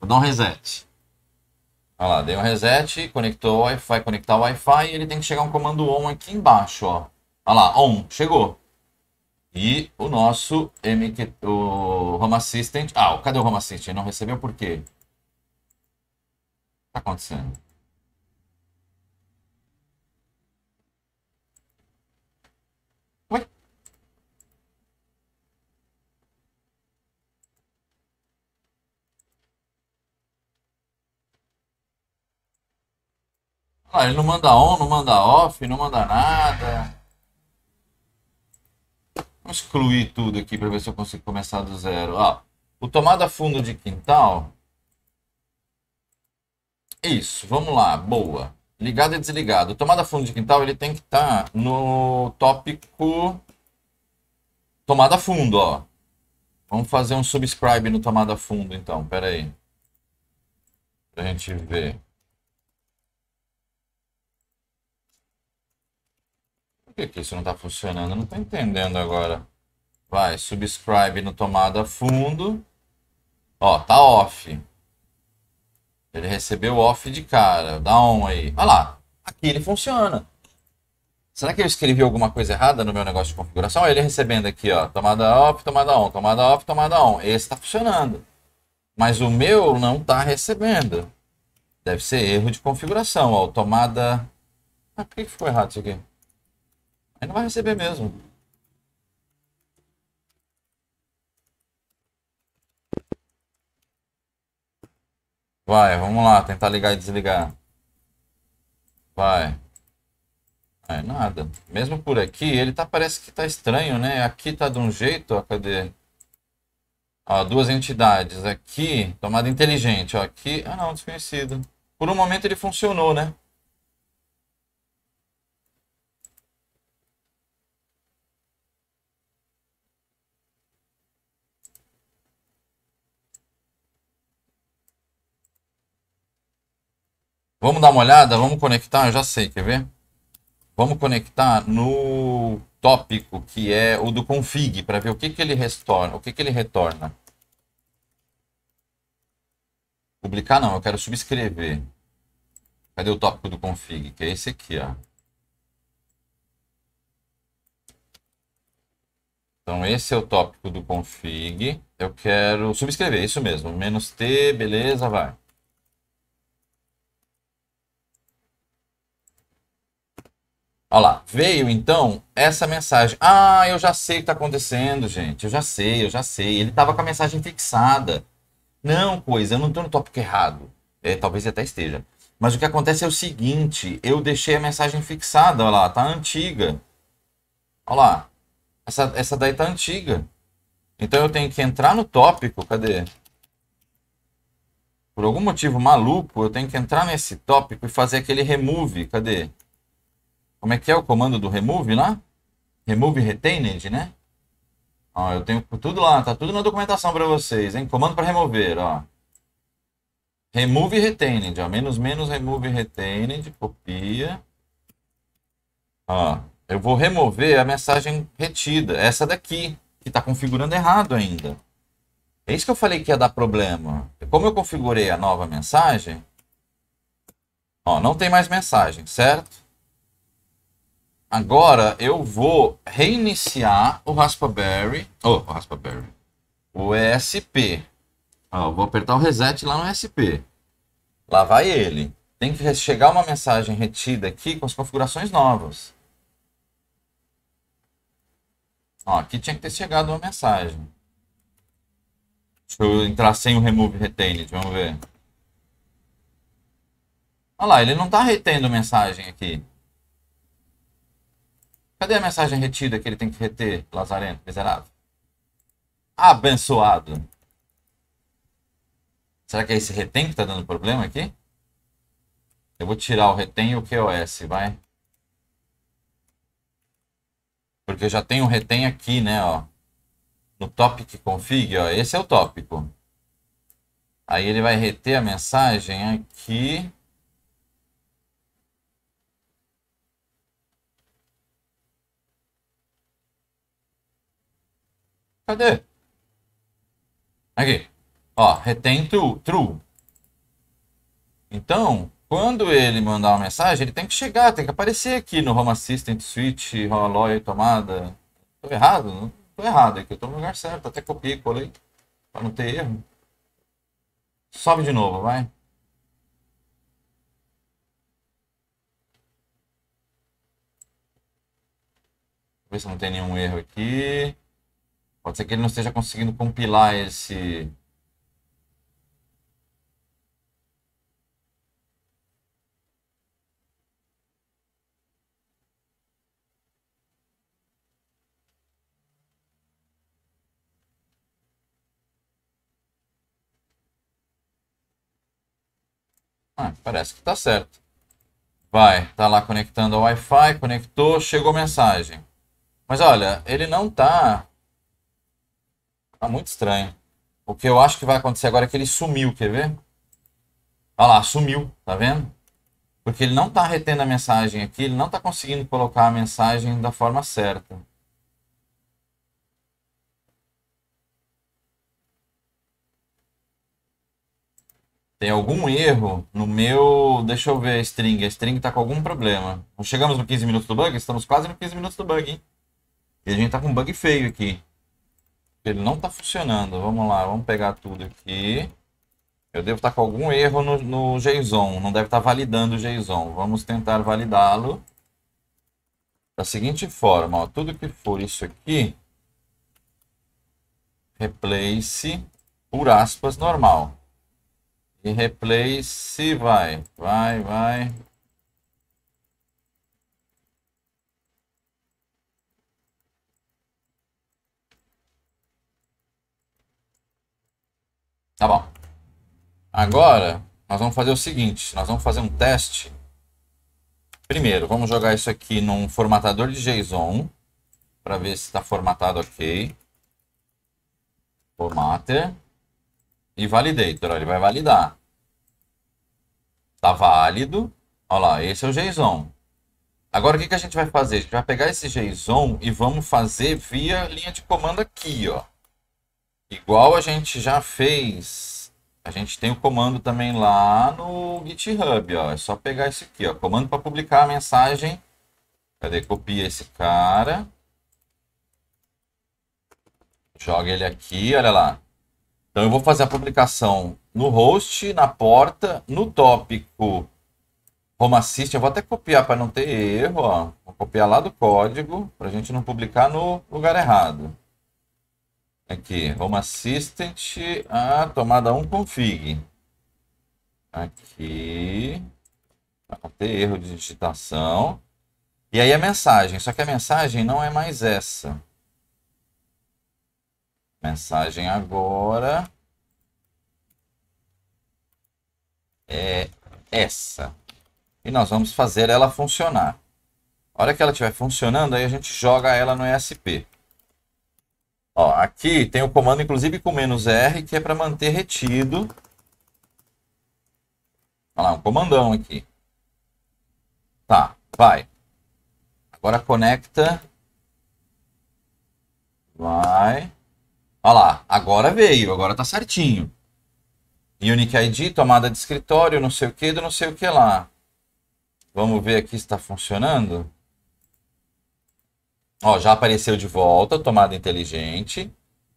Vou dar um reset. Olha lá, dei um reset, conectou o Wi-Fi, conectar o Wi-Fi, ele tem que chegar um comando on aqui embaixo, ó. Olha lá, on, chegou. E o nosso MQ, o Home Assistant, ah, cadê o Home Assistant? Não recebeu por quê? O que tá acontecendo? Ah, ele não manda on, não manda off, não manda nada. Vou excluir tudo aqui para ver se eu consigo começar do zero. Ah, o tomada fundo de quintal. Isso, vamos lá, boa. Ligado e desligado. O tomada fundo de quintal ele tem que estar tá no tópico tomada fundo, ó. Vamos fazer um subscribe no tomada fundo então, pera aí. Pra gente ver. Por que, que isso não tá funcionando? Eu não tô entendendo agora. Vai, subscribe no tomada fundo. Ó, tá off. Ele recebeu off de cara. Dá on aí. Olha lá. Aqui ele funciona. Será que eu escrevi alguma coisa errada no meu negócio de configuração? Ele recebendo aqui, ó, tomada off, tomada on, tomada off, tomada on. Esse está funcionando. Mas o meu não está recebendo. Deve ser erro de configuração, ó, tomada... Ah, por que ficou errado isso aqui? Aí não vai receber mesmo. Vai, vamos lá, tentar ligar e desligar. Vai. É, nada. Mesmo por aqui, ele tá, parece que tá estranho, né? Aqui tá de um jeito, ó, cadê? Ó, duas entidades. Aqui, tomada inteligente, ó, aqui... Ah, não, desconhecido. Por um momento ele funcionou, né? Vamos dar uma olhada? Vamos conectar? Eu já sei, quer ver? Vamos conectar no tópico que é o do config para ver o que, que ele retorna, o que, que ele retorna. Publicar não, eu quero subscrever. Cadê o tópico do config? Que é esse aqui, ó. Então esse é o tópico do config. Eu quero subscrever, isso mesmo. Menos T, beleza, vai. Olha lá, veio então essa mensagem. Ah, eu já sei o que está acontecendo, gente. Eu já sei, eu já sei. Ele estava com a mensagem fixada. Não, coisa, eu não estou no tópico errado. É, talvez até esteja. Mas o que acontece é o seguinte: eu deixei a mensagem fixada, olha lá, tá antiga. Olha lá, essa, essa daí está antiga. Então eu tenho que entrar no tópico, cadê? Por algum motivo maluco, eu tenho que entrar nesse tópico e fazer aquele remove, cadê? Como é que é o comando do remove lá? Remove retained, né? Ó, eu tenho tudo lá, tá tudo na documentação para vocês, hein? Comando para remover, ó. Remove retained, ó. Menos, menos, remove retained. Copia. Ó, eu vou remover a mensagem retida. Essa daqui, que está configurando errado ainda. É isso que eu falei que ia dar problema. Como eu configurei a nova mensagem, ó, não tem mais mensagem, certo? Agora eu vou reiniciar o Raspberry, oh, o Raspberry, o ESP. Ah, vou apertar o reset lá no ESP. Lá vai ele. Tem que chegar uma mensagem retida aqui com as configurações novas. Ó, aqui tinha que ter chegado uma mensagem. Deixa eu entrar sem o remove retained, vamos ver. Olha lá, ele não está retendo mensagem aqui. Cadê a mensagem retida que ele tem que reter, Lazarento, miserável? Abençoado. Será que é esse retém que está dando problema aqui? Eu vou tirar o retém e o QoS, vai. Porque eu já tenho o retém aqui, né, ó. No topic config, ó. Esse é o tópico. Aí ele vai reter a mensagem aqui. Cadê? Aqui. Ó, retém true. true. Então, quando ele mandar uma mensagem, ele tem que chegar, tem que aparecer aqui no Home Assistant, Switch, Home tomada. Tô errado? Não tô errado aqui, é eu tô no lugar certo. Até copiei, colei, para não ter erro. Sobe de novo, vai. Vê se não tem nenhum erro aqui. Pode ser que ele não esteja conseguindo compilar esse. Ah, parece que está certo. Vai, tá lá conectando ao Wi-Fi, conectou, chegou mensagem. Mas olha, ele não tá Tá muito estranho. O que eu acho que vai acontecer agora é que ele sumiu, quer ver? Olha lá, sumiu, tá vendo? Porque ele não tá retendo a mensagem aqui, ele não tá conseguindo colocar a mensagem da forma certa. Tem algum erro no meu. Deixa eu ver a string. A string tá com algum problema. Chegamos no 15 minutos do bug? Estamos quase no 15 minutos do bug, hein? E a gente tá com um bug feio aqui. Ele não está funcionando. Vamos lá, vamos pegar tudo aqui. Eu devo estar tá com algum erro no, no JSON. Não deve estar tá validando o JSON. Vamos tentar validá-lo da seguinte forma. Ó, tudo que for isso aqui, replace por aspas normal. E replace vai, vai, vai, Tá bom. Agora, nós vamos fazer o seguinte, nós vamos fazer um teste. Primeiro, vamos jogar isso aqui num formatador de JSON, para ver se está formatado ok. Formatter e validator, ele vai validar. Está válido. Olha lá, esse é o JSON. Agora o que, que a gente vai fazer? A gente vai pegar esse JSON e vamos fazer via linha de comando aqui, ó. Igual a gente já fez, a gente tem o comando também lá no GitHub, ó. É só pegar esse aqui, ó. Comando para publicar a mensagem. Cadê? Copia esse cara. Joga ele aqui, olha lá. Então eu vou fazer a publicação no host, na porta, no tópico Home Assist. Eu vou até copiar para não ter erro, ó. Vou copiar lá do código para a gente não publicar no lugar errado. Aqui, Home Assistant, a ah, tomada 1 config. Aqui, ter erro de digitação. E aí a mensagem, só que a mensagem não é mais essa. Mensagem agora é essa. E nós vamos fazer ela funcionar. A hora que ela estiver funcionando, aí a gente joga ela no ESP. Ó, aqui tem o comando, inclusive, com menos R, que é para manter retido. Olha lá, um comandão aqui. Tá, vai. Agora conecta. Vai. Olha lá, agora veio, agora tá certinho. Unique ID, tomada de escritório, não sei o que, não sei o que lá. Vamos ver aqui se está funcionando. Ó, já apareceu de volta, tomada inteligente.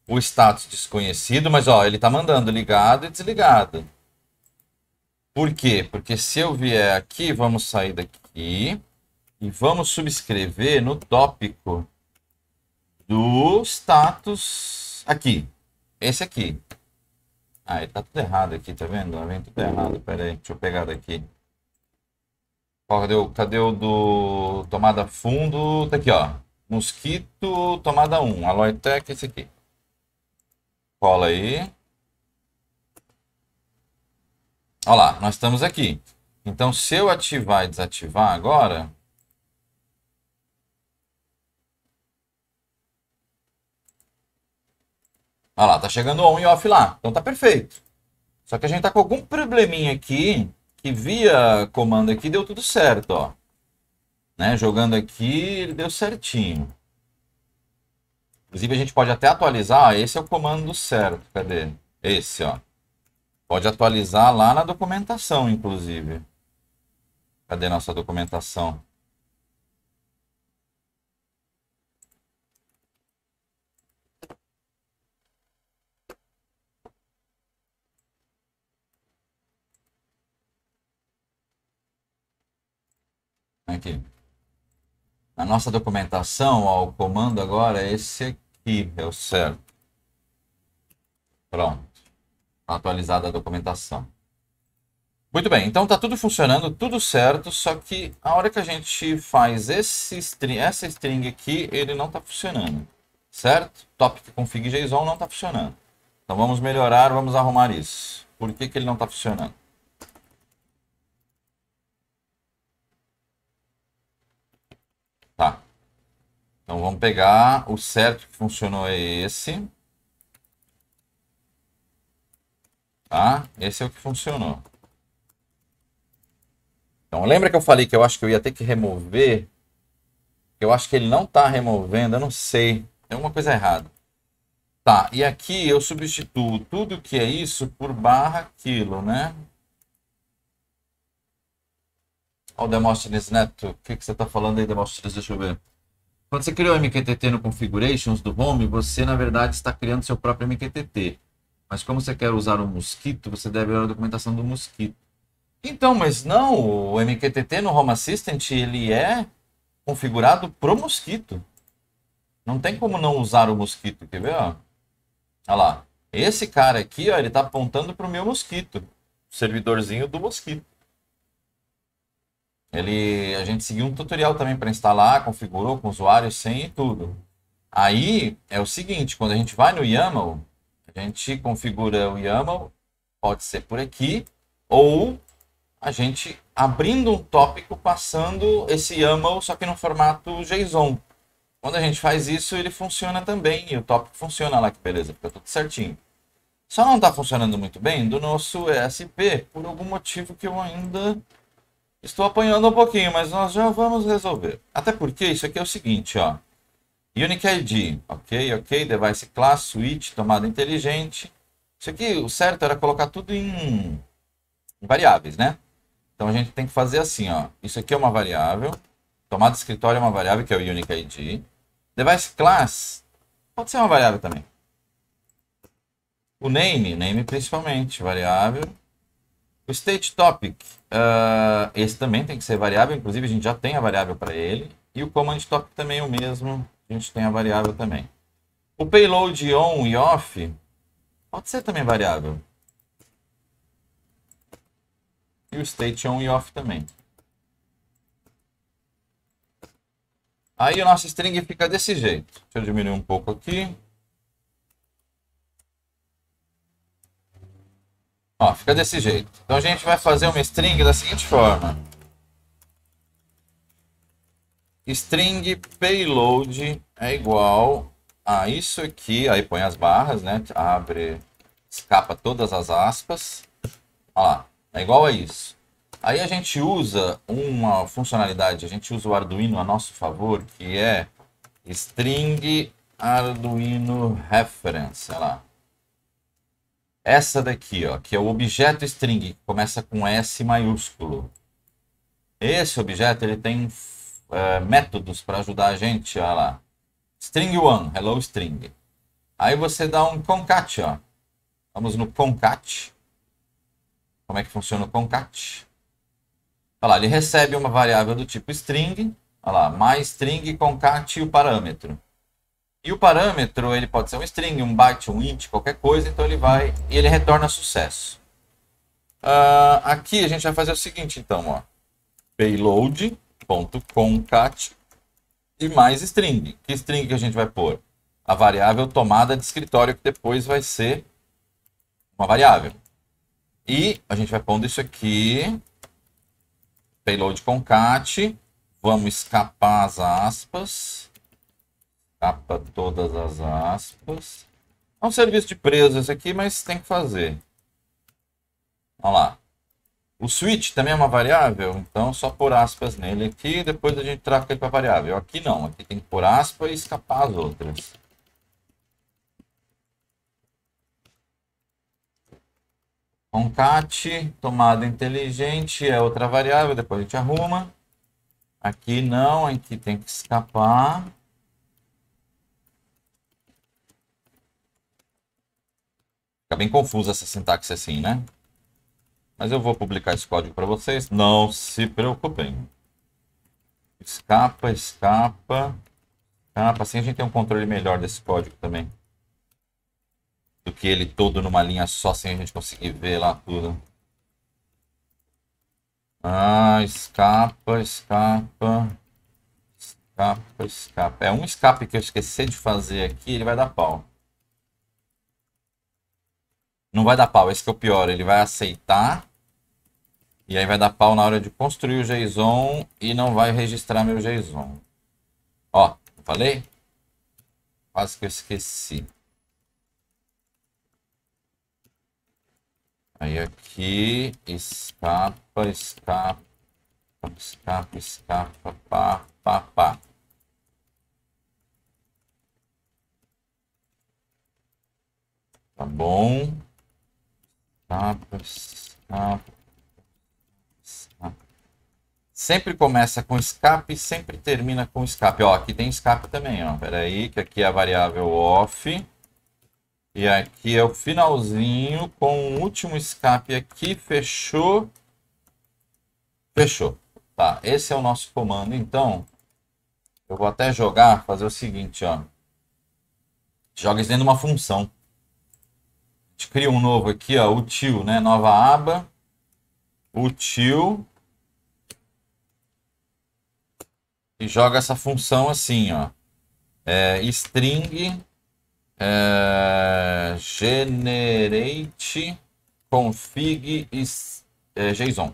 O status desconhecido, mas ó, ele tá mandando ligado e desligado. Por quê? Porque se eu vier aqui, vamos sair daqui e vamos subscrever no tópico do status aqui. Esse aqui. Ah, ele tá tudo errado aqui, tá vendo? Tá Vem tudo errado, pera aí, deixa eu pegar daqui. Ó, cadê, o, cadê o do tomada fundo? Tá aqui, ó. Mosquito, tomada 1. Aloitec, esse aqui. Cola aí. Olha lá, nós estamos aqui. Então, se eu ativar e desativar agora... Olha lá, tá chegando on e off lá. Então tá perfeito. Só que a gente tá com algum probleminha aqui, que via comando aqui deu tudo certo, ó. Né? Jogando aqui, ele deu certinho. Inclusive, a gente pode até atualizar. Ah, esse é o comando certo. Cadê? Esse, ó. Pode atualizar lá na documentação, inclusive. Cadê nossa documentação? Aqui na nossa documentação, ao o comando agora é esse aqui, é o certo. Pronto. Tá atualizada a documentação. Muito bem, então tá tudo funcionando, tudo certo, só que a hora que a gente faz esse string, essa string aqui, ele não tá funcionando, certo? Topic config JSON não tá funcionando. Então vamos melhorar, vamos arrumar isso. Por que, que ele não tá funcionando? Então vamos pegar o certo que funcionou é esse. Tá? Esse é o que funcionou. Então lembra que eu falei que eu acho que eu ia ter que remover? Eu acho que ele não está removendo, eu não sei. Tem alguma coisa errada. Tá, e aqui eu substituo tudo que é isso por barra aquilo né? Olha o Demóstenes Neto, o que, que você está falando aí, Demóstenes? Deixa eu ver. Quando você criou o MQTT no Configurations do Home, você na verdade está criando seu próprio MQTT. Mas como você quer usar o mosquito, você deve olhar a documentação do mosquito. Então, mas não, o MQTT no Home Assistant ele é configurado pro mosquito. Não tem como não usar o mosquito, quer ver? Olha lá, esse cara aqui, ó, ele está apontando para o meu mosquito, servidorzinho do mosquito. Ele, a gente seguiu um tutorial também para instalar, configurou com usuário, sem e tudo. Aí é o seguinte, quando a gente vai no YAML, a gente configura o YAML, pode ser por aqui, ou a gente abrindo um tópico passando esse YAML, só que no formato JSON. Quando a gente faz isso, ele funciona também, e o tópico funciona lá, que beleza, fica tudo certinho. Só não está funcionando muito bem do nosso ESP, por algum motivo que eu ainda Estou apanhando um pouquinho, mas nós já vamos resolver. Até porque isso aqui é o seguinte, ó. Unique ID, ok, ok, device class, switch, tomada inteligente. Isso aqui, o certo era colocar tudo em variáveis, né? Então a gente tem que fazer assim, ó. Isso aqui é uma variável. Tomada de escritório é uma variável, que é o unique ID. Device class pode ser uma variável também. O name, name principalmente, variável. O state topic, Uh, esse também tem que ser variável, inclusive a gente já tem a variável para ele. E o command top também é o mesmo, a gente tem a variável também. O payload on e off pode ser também variável. E o state on e off também. Aí o nosso string fica desse jeito. Deixa eu diminuir um pouco aqui. Ó, fica desse jeito. Então a gente vai fazer uma string da seguinte forma. String payload é igual a isso aqui. Aí põe as barras, né? Abre, escapa todas as aspas. Ó lá, é igual a isso. Aí a gente usa uma funcionalidade, a gente usa o Arduino a nosso favor, que é string Arduino reference, olha lá. Essa daqui, ó, que é o objeto string, que começa com S maiúsculo. Esse objeto ele tem é, métodos para ajudar a gente. Olha lá. String one, hello string. Aí você dá um concat. Ó. Vamos no concat. Como é que funciona o concat? Olha lá, ele recebe uma variável do tipo string. Olha lá, mais string concat e o parâmetro. E o parâmetro, ele pode ser um string, um byte, um int, qualquer coisa, então ele vai e ele retorna sucesso. Uh, aqui a gente vai fazer o seguinte, então, ó, payload.concat e mais string. Que string que a gente vai pôr? A variável tomada de escritório, que depois vai ser uma variável. E a gente vai pondo isso aqui, payload concat, vamos escapar as aspas, Capa todas as aspas. É um serviço de preso esse aqui, mas tem que fazer. Olha lá. O switch também é uma variável, então só por aspas nele aqui, depois a gente troca ele para variável. Aqui não, aqui tem que pôr aspas e escapar as outras. Concat, tomada inteligente é outra variável, depois a gente arruma. Aqui não, aqui tem que escapar. Fica bem confusa essa sintaxe assim, né? Mas eu vou publicar esse código para vocês. Não se preocupem. Escapa, escapa. Escapa. Assim a gente tem um controle melhor desse código também. Do que ele todo numa linha só, sem assim a gente conseguir ver lá tudo. Ah, escapa, escapa. Escapa, escapa. É um escape que eu esqueci de fazer aqui, ele vai dar pau. Não vai dar pau, esse que é o pior. Ele vai aceitar. E aí vai dar pau na hora de construir o JSON e não vai registrar meu JSON. Ó, falei? Quase que eu esqueci. Aí aqui, escapa, escapa, escapa, escapa, pá, pá, pá. Tá bom. Sapo, sapo, sapo. Sempre começa com escape, sempre termina com escape. Ó, aqui tem escape também, ó. Pera aí, que aqui é a variável off. E aqui é o finalzinho com o último escape aqui. Fechou. Fechou. Tá, esse é o nosso comando. Então, eu vou até jogar, fazer o seguinte, ó. Joga isso dentro de uma função gente cria um novo aqui, ó, útil né? Nova aba, útil E joga essa função assim, ó. É, string é, generate config é, JSON.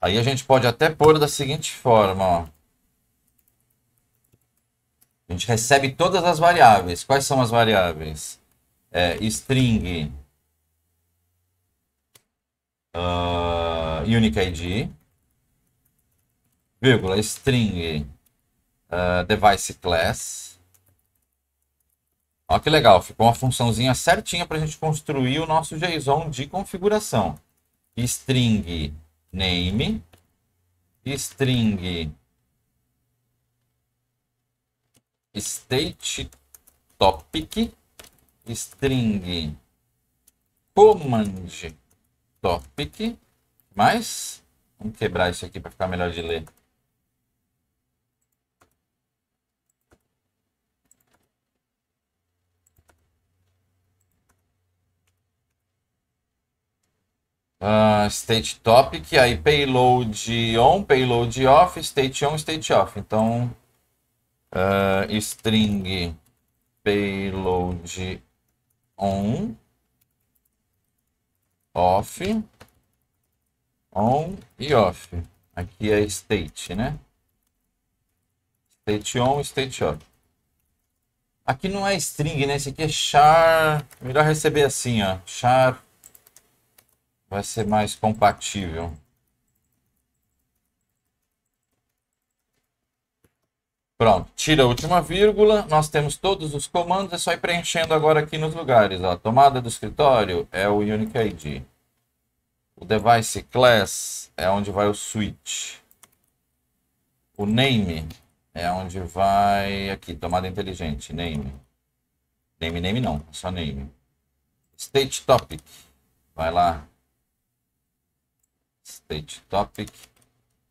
Aí a gente pode até pôr da seguinte forma, ó. A gente recebe todas as variáveis. Quais são as variáveis? É, string uh, unique ID, vírgula, string uh, device class. Olha que legal, ficou uma funçãozinha certinha para a gente construir o nosso JSON de configuração. String name, string state topic string command topic mais vamos quebrar isso aqui para ficar melhor de ler Uh, state topic, aí payload on, payload off, state on, state off. Então, Uh, string payload on off on e off aqui é state né state on state off aqui não é string né esse aqui é char melhor receber assim ó char vai ser mais compatível Pronto, tira a última vírgula, nós temos todos os comandos, é só ir preenchendo agora aqui nos lugares. Ó. Tomada do escritório é o Unique ID. O device class é onde vai o switch. O name é onde vai aqui, tomada inteligente, name. Name, name não, é só name. State topic, vai lá. State topic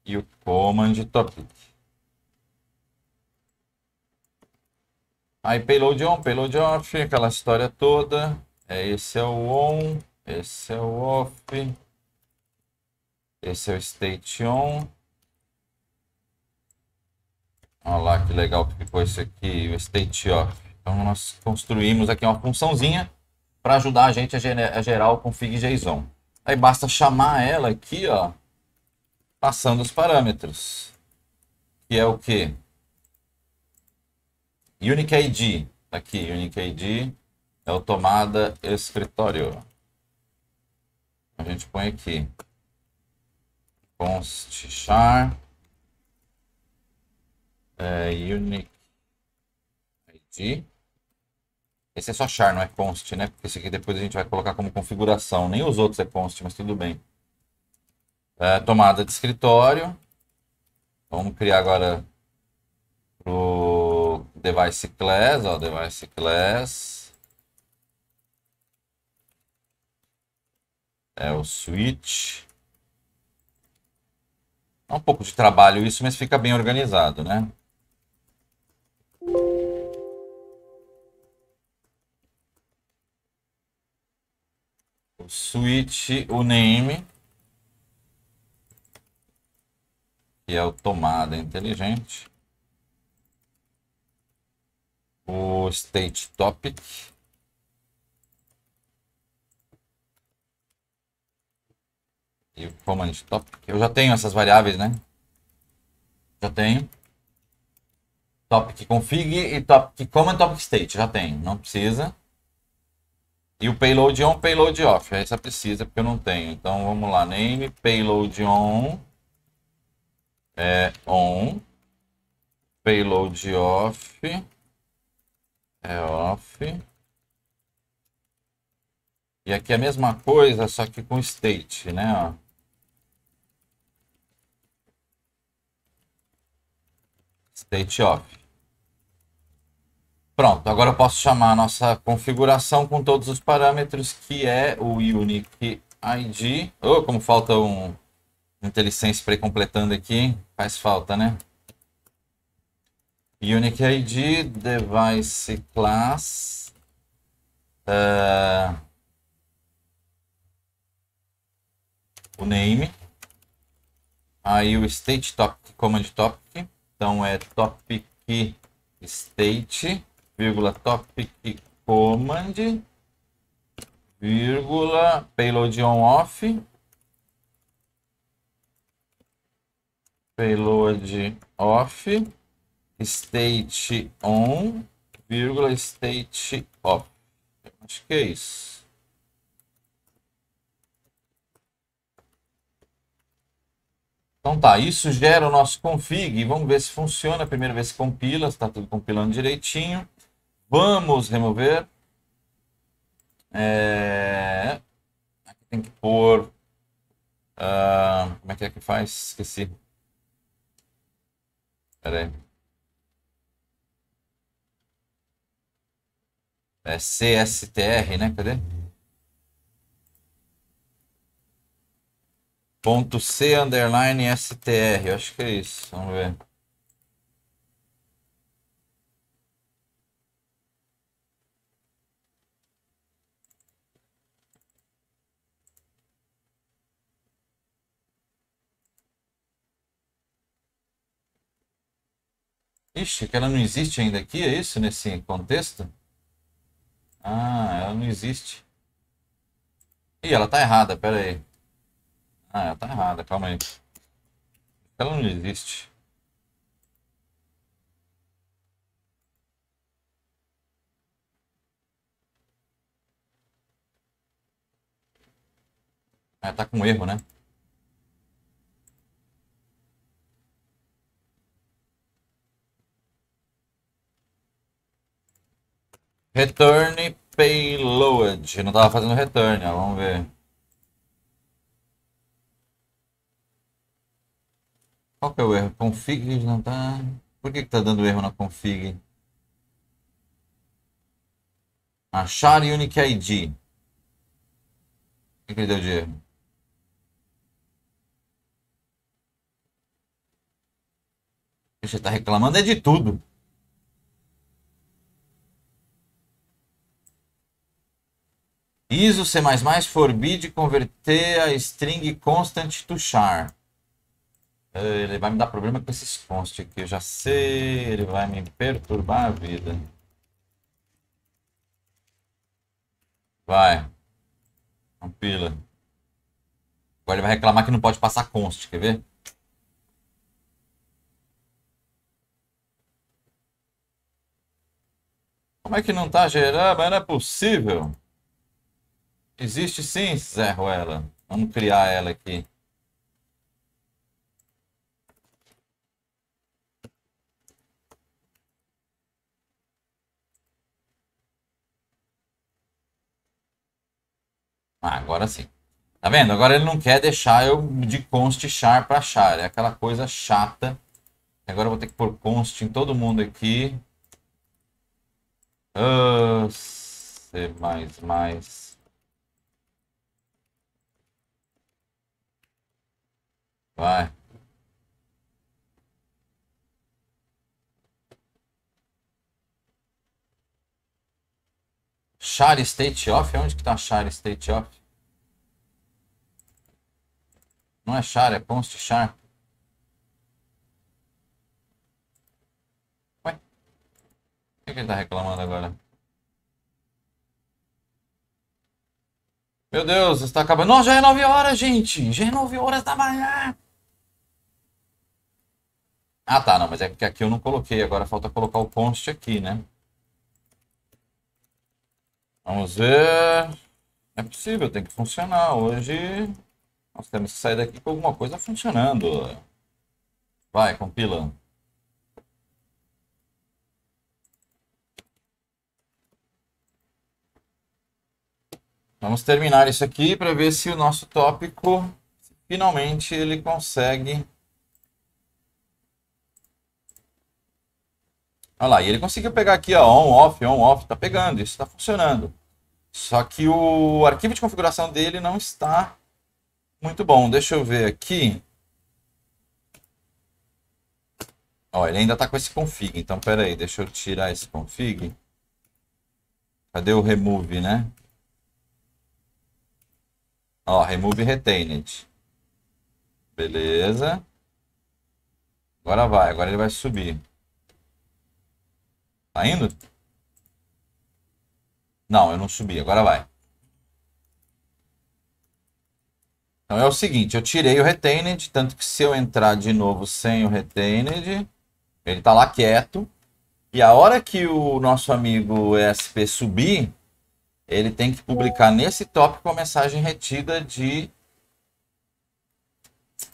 e o command topic. Aí payload on, payload off, aquela história toda. É, esse é o on, esse é o off. Esse é o state on. Olha lá que legal que ficou isso aqui, o state off. Então nós construímos aqui uma funçãozinha para ajudar a gente a, a gerar o config JSON. Aí basta chamar ela aqui, ó, passando os parâmetros. Que é o que? Unique ID tá Aqui, Unique ID é o tomada escritório. A gente põe aqui. Const char é, ID. Esse é só char, não é const, né? Porque esse aqui depois a gente vai colocar como configuração. Nem os outros é const, mas tudo bem. É, tomada de escritório. Vamos criar agora device class, ó, device class. É o switch. É um pouco de trabalho isso, mas fica bem organizado, né? O switch, o name. Que é o tomada inteligente o state topic e o command topic. Eu já tenho essas variáveis, né? Já tenho. Topic config e topic command topic state, já tenho, não precisa. E o payload on, payload off, essa precisa porque eu não tenho. Então vamos lá, name payload on é on payload off é off. E aqui é a mesma coisa, só que com state, né? Ó. State off. Pronto, agora eu posso chamar a nossa configuração com todos os parâmetros, que é o unique ID. Oh, como falta um inteligência para ir completando aqui. Faz falta, né? Unique ID, device class. Uh, o name. Aí o state topic, command topic. Então é topic state, vírgula topic command, vírgula payload on off. Payload off state on, vírgula state off. Acho que é isso. Então tá, isso gera o nosso config. Vamos ver se funciona. Primeira vez compila, está tudo compilando direitinho. Vamos remover. É... Aqui tem que pôr. Uh... Como é que é que faz? Esqueci. Pera aí. É CSTR, né? Cadê? Ponto C underline STR. Eu acho que é isso. Vamos ver. Ixi, que ela não existe ainda aqui, é isso? Nesse contexto? Ah, ela não existe. Ih, ela tá errada, pera aí. Ah, ela tá errada, calma aí. Ela não existe. Ela ah, tá com erro, né? Return payload. Eu não estava fazendo return, ó. vamos ver. Qual que é o erro? Config não tá. Por que está dando erro na config? Achar Unique ID. O que, que ele deu de erro? Você está reclamando é de tudo. ISO C++ forbid converter a string constant to char. Eh, ele vai me dar problema com esses const aqui, eu já sei, ele vai me perturbar a vida. Vai. Compila. Agora ele vai reclamar que não pode passar const, quer ver? Como é que não está gerando? Mas não é possível. Existe sim, Zé Ruela. Vamos criar ela aqui. Ah, agora sim. Tá vendo? Agora ele não quer deixar eu de const char para char. É aquela coisa chata. Agora eu vou ter que pôr const em todo mundo aqui. Uh, C++. Vai. Share State Off? Onde que tá Share State Off? Não é Share, é Const Share. Ué? O que, que ele tá reclamando agora? Meu Deus, está acabando. Não, já é 9 horas, gente! Já é 9 horas da manhã! Ah, tá, não, mas é que aqui eu não coloquei. Agora falta colocar o const aqui, né? Vamos ver. É possível, tem que funcionar. Hoje nós temos que sair daqui com alguma coisa funcionando. Vai, compila. Vamos terminar isso aqui para ver se o nosso tópico finalmente ele consegue Olha lá, e ele conseguiu pegar aqui, ó, on, off, on, off, tá pegando, isso está funcionando. Só que o arquivo de configuração dele não está muito bom. Deixa eu ver aqui. Ó, ele ainda está com esse config, então pera aí, deixa eu tirar esse config. Cadê o remove, né? Ó, remove retained. Beleza. Agora vai, agora ele vai subir. Tá indo? Não, eu não subi. Agora vai. Então é o seguinte, eu tirei o retained, tanto que se eu entrar de novo sem o retained, ele tá lá quieto. E a hora que o nosso amigo ESP subir, ele tem que publicar nesse tópico a mensagem retida de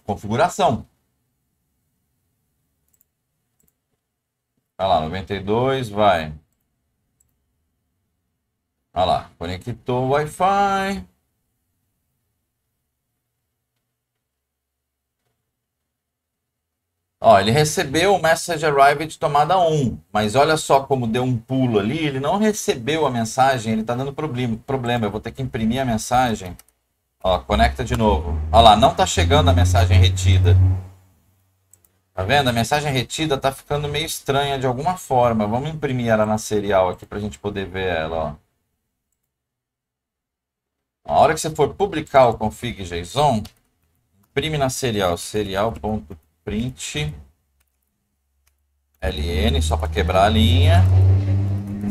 configuração. Olha lá, 92, vai. Olha lá, conectou o Wi-Fi. Ó, ele recebeu o message arrived tomada 1, mas olha só como deu um pulo ali, ele não recebeu a mensagem, ele está dando problema, problema, eu vou ter que imprimir a mensagem. Ó, conecta de novo. Olha lá, não está chegando a mensagem retida. Tá vendo? A mensagem retida tá ficando meio estranha de alguma forma. Vamos imprimir ela na serial aqui pra gente poder ver ela, ó. A hora que você for publicar o config JSON, imprime na serial, serial.println, ln, só para quebrar a linha,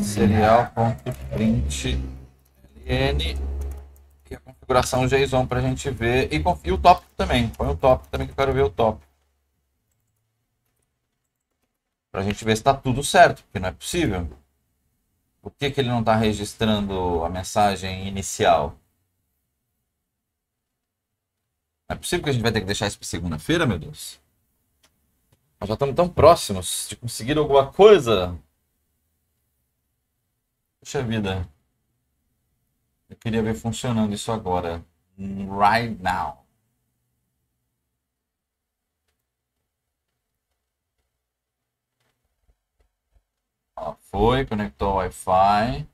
serial.println ln e a configuração JSON para a gente ver e, e o tópico também, põe o tópico também que eu quero ver o tópico. para a gente ver se está tudo certo, porque não é possível. Por que, que ele não está registrando a mensagem inicial? Não é possível que a gente vai ter que deixar isso para segunda-feira, meu Deus? Nós já estamos tão próximos de conseguir alguma coisa. Puxa vida. Eu queria ver funcionando isso agora. Right now. Ela foi, conectou o Wi-Fi.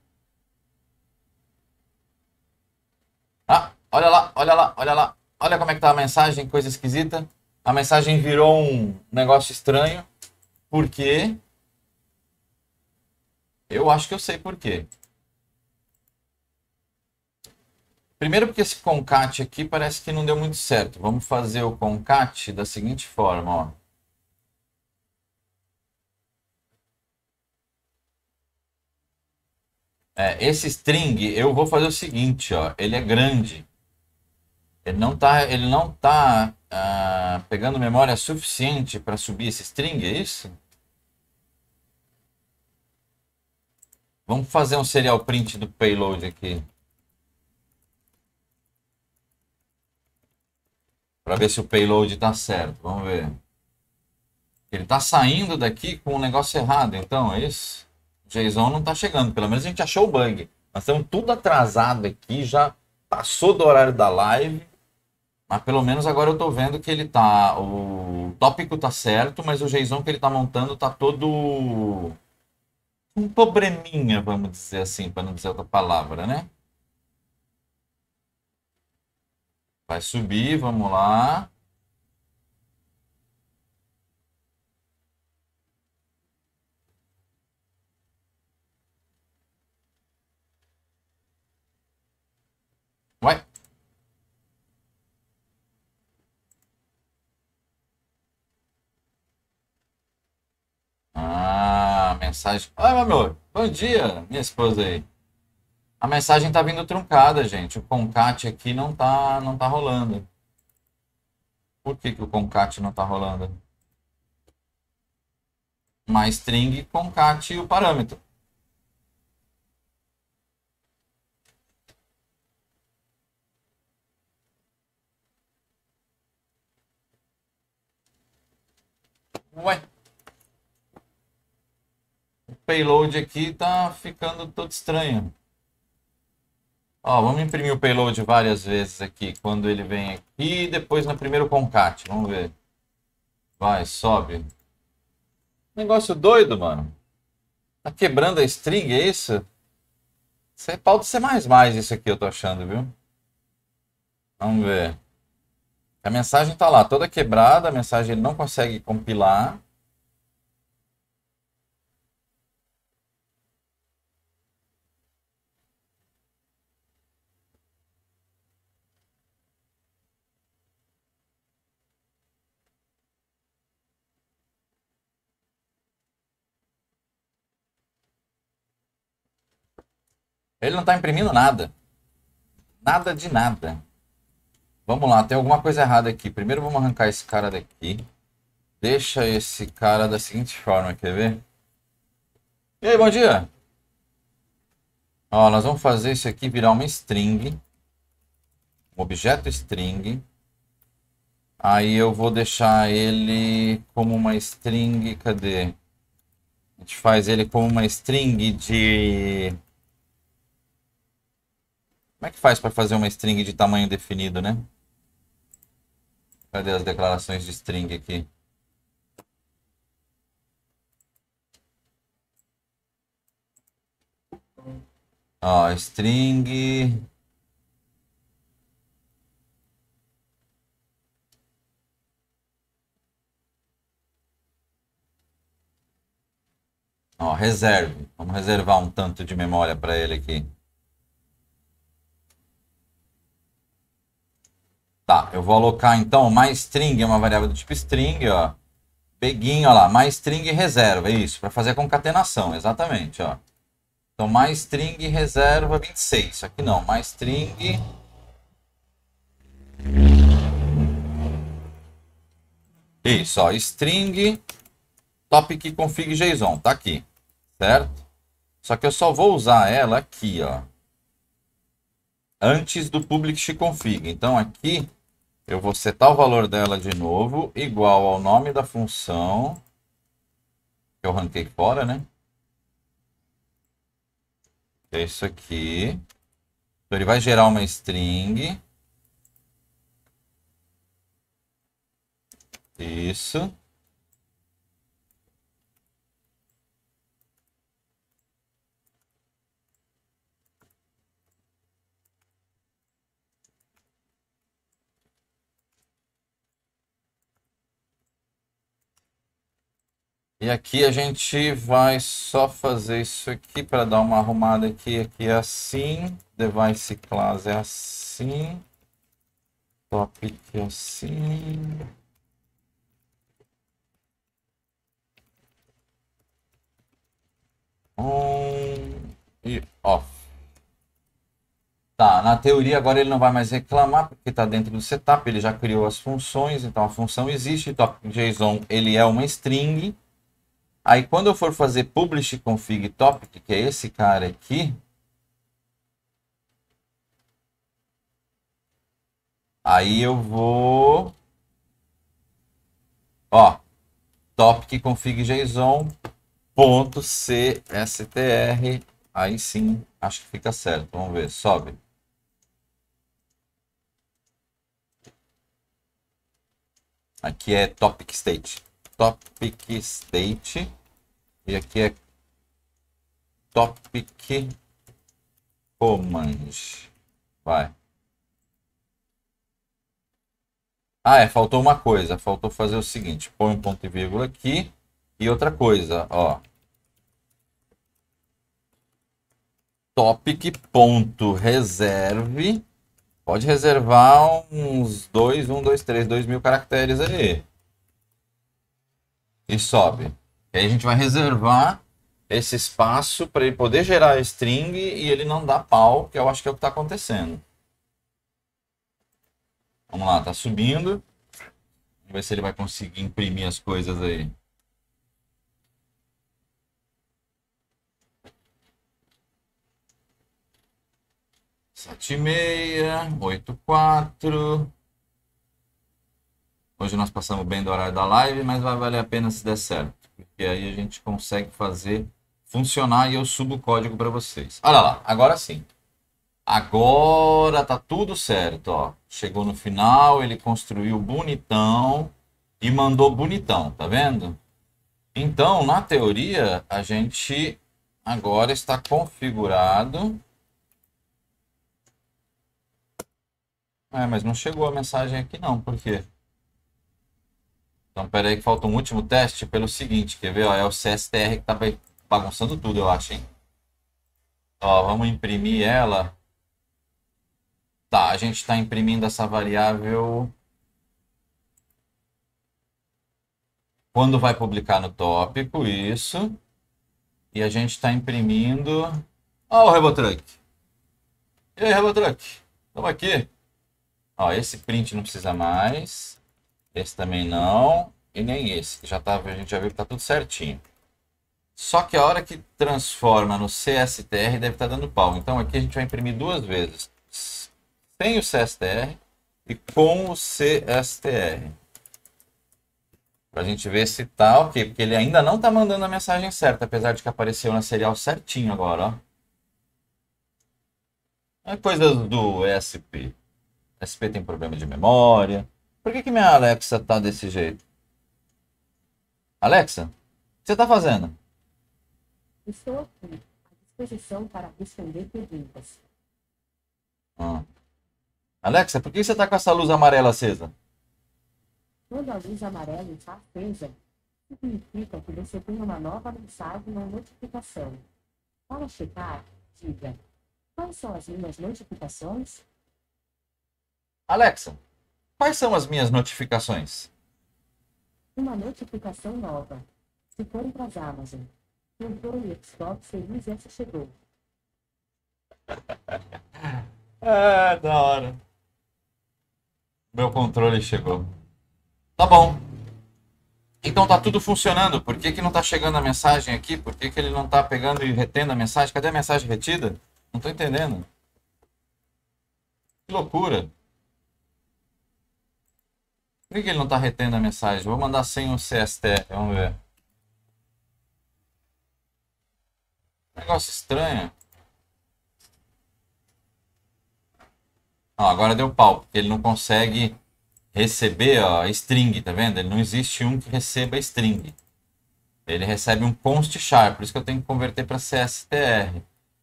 Ah, olha lá, olha lá, olha lá. Olha como é que tá a mensagem, coisa esquisita. A mensagem virou um negócio estranho. Por quê? Eu acho que eu sei por quê. Primeiro porque esse concate aqui parece que não deu muito certo. Vamos fazer o concate da seguinte forma, ó. É, esse string, eu vou fazer o seguinte, ó. Ele é grande. Ele não tá, ele não tá ah, pegando memória suficiente para subir esse string, é isso? Vamos fazer um serial print do payload aqui. Para ver se o payload tá certo. Vamos ver. Ele está saindo daqui com um negócio errado, então, é isso? JSON não tá chegando. Pelo menos a gente achou o bug. Nós estamos tudo atrasado aqui, já passou do horário da live. Mas pelo menos agora eu tô vendo que ele tá. O tópico tá certo, mas o JSON que ele tá montando tá todo. Um probleminha, vamos dizer assim, para não dizer outra palavra, né? Vai subir, vamos lá. Ah, mensagem. Oi, meu amor. Bom dia, minha esposa aí. A mensagem tá vindo truncada, gente. O concat aqui não tá, não tá rolando. Por que, que o concat não tá rolando? Mais string, concat e o parâmetro. Ué payload aqui tá ficando todo estranho. Ó, vamos imprimir o payload várias vezes aqui. Quando ele vem aqui e depois no primeiro concat. Vamos ver. Vai, sobe. Negócio doido, mano. Tá quebrando a string, é isso? Isso é ser mais mais isso aqui, eu tô achando, viu? Vamos ver. A mensagem tá lá, toda quebrada, a mensagem não consegue compilar. Ele não está imprimindo nada. Nada de nada. Vamos lá, tem alguma coisa errada aqui. Primeiro vamos arrancar esse cara daqui. Deixa esse cara da seguinte forma, quer ver? E aí, bom dia! Ó, nós vamos fazer isso aqui virar uma string. Um objeto string. Aí eu vou deixar ele como uma string, cadê? A gente faz ele como uma string de como é que faz para fazer uma string de tamanho definido, né? Cadê as declarações de string aqui? Ó, string Ó, reserve. Vamos reservar um tanto de memória para ele aqui. Tá, eu vou alocar então mais string, é uma variável do tipo string, ó. Begin, ó lá, mais string reserva, é isso, para fazer a concatenação, exatamente, ó. Então, mais string reserva 26, isso aqui não, mais string... Isso, ó, string topic config JSON, tá aqui, certo? Só que eu só vou usar ela aqui, ó. Antes do public config. Então, aqui eu vou setar o valor dela de novo, igual ao nome da função, que eu ranquei fora, né? É isso aqui. Então, ele vai gerar uma string. Isso. E aqui a gente vai só fazer isso aqui para dar uma arrumada aqui. Aqui é assim, device class é assim, topic é assim. On e off. Tá, na teoria agora ele não vai mais reclamar porque está dentro do setup, ele já criou as funções, então a função existe, topic JSON ele é uma string. Aí quando eu for fazer publish config topic, que é esse cara aqui, aí eu vou ó, topic config json ponto cstr, aí sim, acho que fica certo. Vamos ver, sobe. Aqui é topic state topic state e aqui é topic commands. Vai. Ah, é, faltou uma coisa. Faltou fazer o seguinte. Põe um ponto e vírgula aqui. E outra coisa, ó. Topic ponto reserve. Pode reservar uns dois, um, dois, três, dois mil caracteres aí e sobe. E aí a gente vai reservar esse espaço para ele poder gerar a string e ele não dar pau, que eu acho que é o que está acontecendo. Vamos lá, tá subindo. Vamos ver se ele vai conseguir imprimir as coisas aí. Sete e meia, oito, quatro, Hoje nós passamos bem do horário da live, mas vai valer a pena se der certo, porque aí a gente consegue fazer funcionar e eu subo o código para vocês. Olha lá, agora sim. Agora tá tudo certo, ó. Chegou no final, ele construiu bonitão e mandou bonitão, tá vendo? Então, na teoria, a gente agora está configurado. É, mas não chegou a mensagem aqui não, por quê? Então, pera aí que falta um último teste pelo seguinte, quer ver? Ó, é o CSTR que tá bagunçando tudo, eu acho, hein? Ó, vamos imprimir ela. Tá, a gente está imprimindo essa variável... Quando vai publicar no tópico, isso. E a gente está imprimindo... Ó o Rebotruck! E aí, Rebotruck? Estamos aqui. Ó, esse print não precisa mais. Esse também não. E nem esse. Já tá, a gente já viu que tá tudo certinho. Só que a hora que transforma no CSTR deve estar tá dando pau. Então aqui a gente vai imprimir duas vezes. Sem o CSTR e com o CSTR. Pra gente ver se tá ok. Porque ele ainda não tá mandando a mensagem certa. Apesar de que apareceu na serial certinho agora, ó. É coisa do ESP. ESP tem problema de memória. Por que, que minha Alexa tá desse jeito? Alexa, o que você tá fazendo? Estou aqui, à disposição para responder perguntas. Ah. Alexa, por que você tá com essa luz amarela acesa? Quando a luz amarela está acesa, significa que você tem uma nova mensagem ou notificação. Para checar, diga: Quais são as minhas notificações? Alexa, Quais são as minhas notificações? Uma notificação nova. Se for para as Amazon, controle o Xbox Series S chegou. ah, da hora. Meu controle chegou. Tá bom. Então tá tudo funcionando. Por que, que não tá chegando a mensagem aqui? Por que, que ele não tá pegando e retendo a mensagem? Cadê a mensagem retida? Não tô entendendo. Que loucura. Por que ele não está retendo a mensagem? Vou mandar sem o CST, vamos ver. Negócio estranho. Ó, agora deu pau, porque ele não consegue receber ó, string, tá vendo? Ele não existe um que receba string. Ele recebe um const char, por isso que eu tenho que converter para CSTR.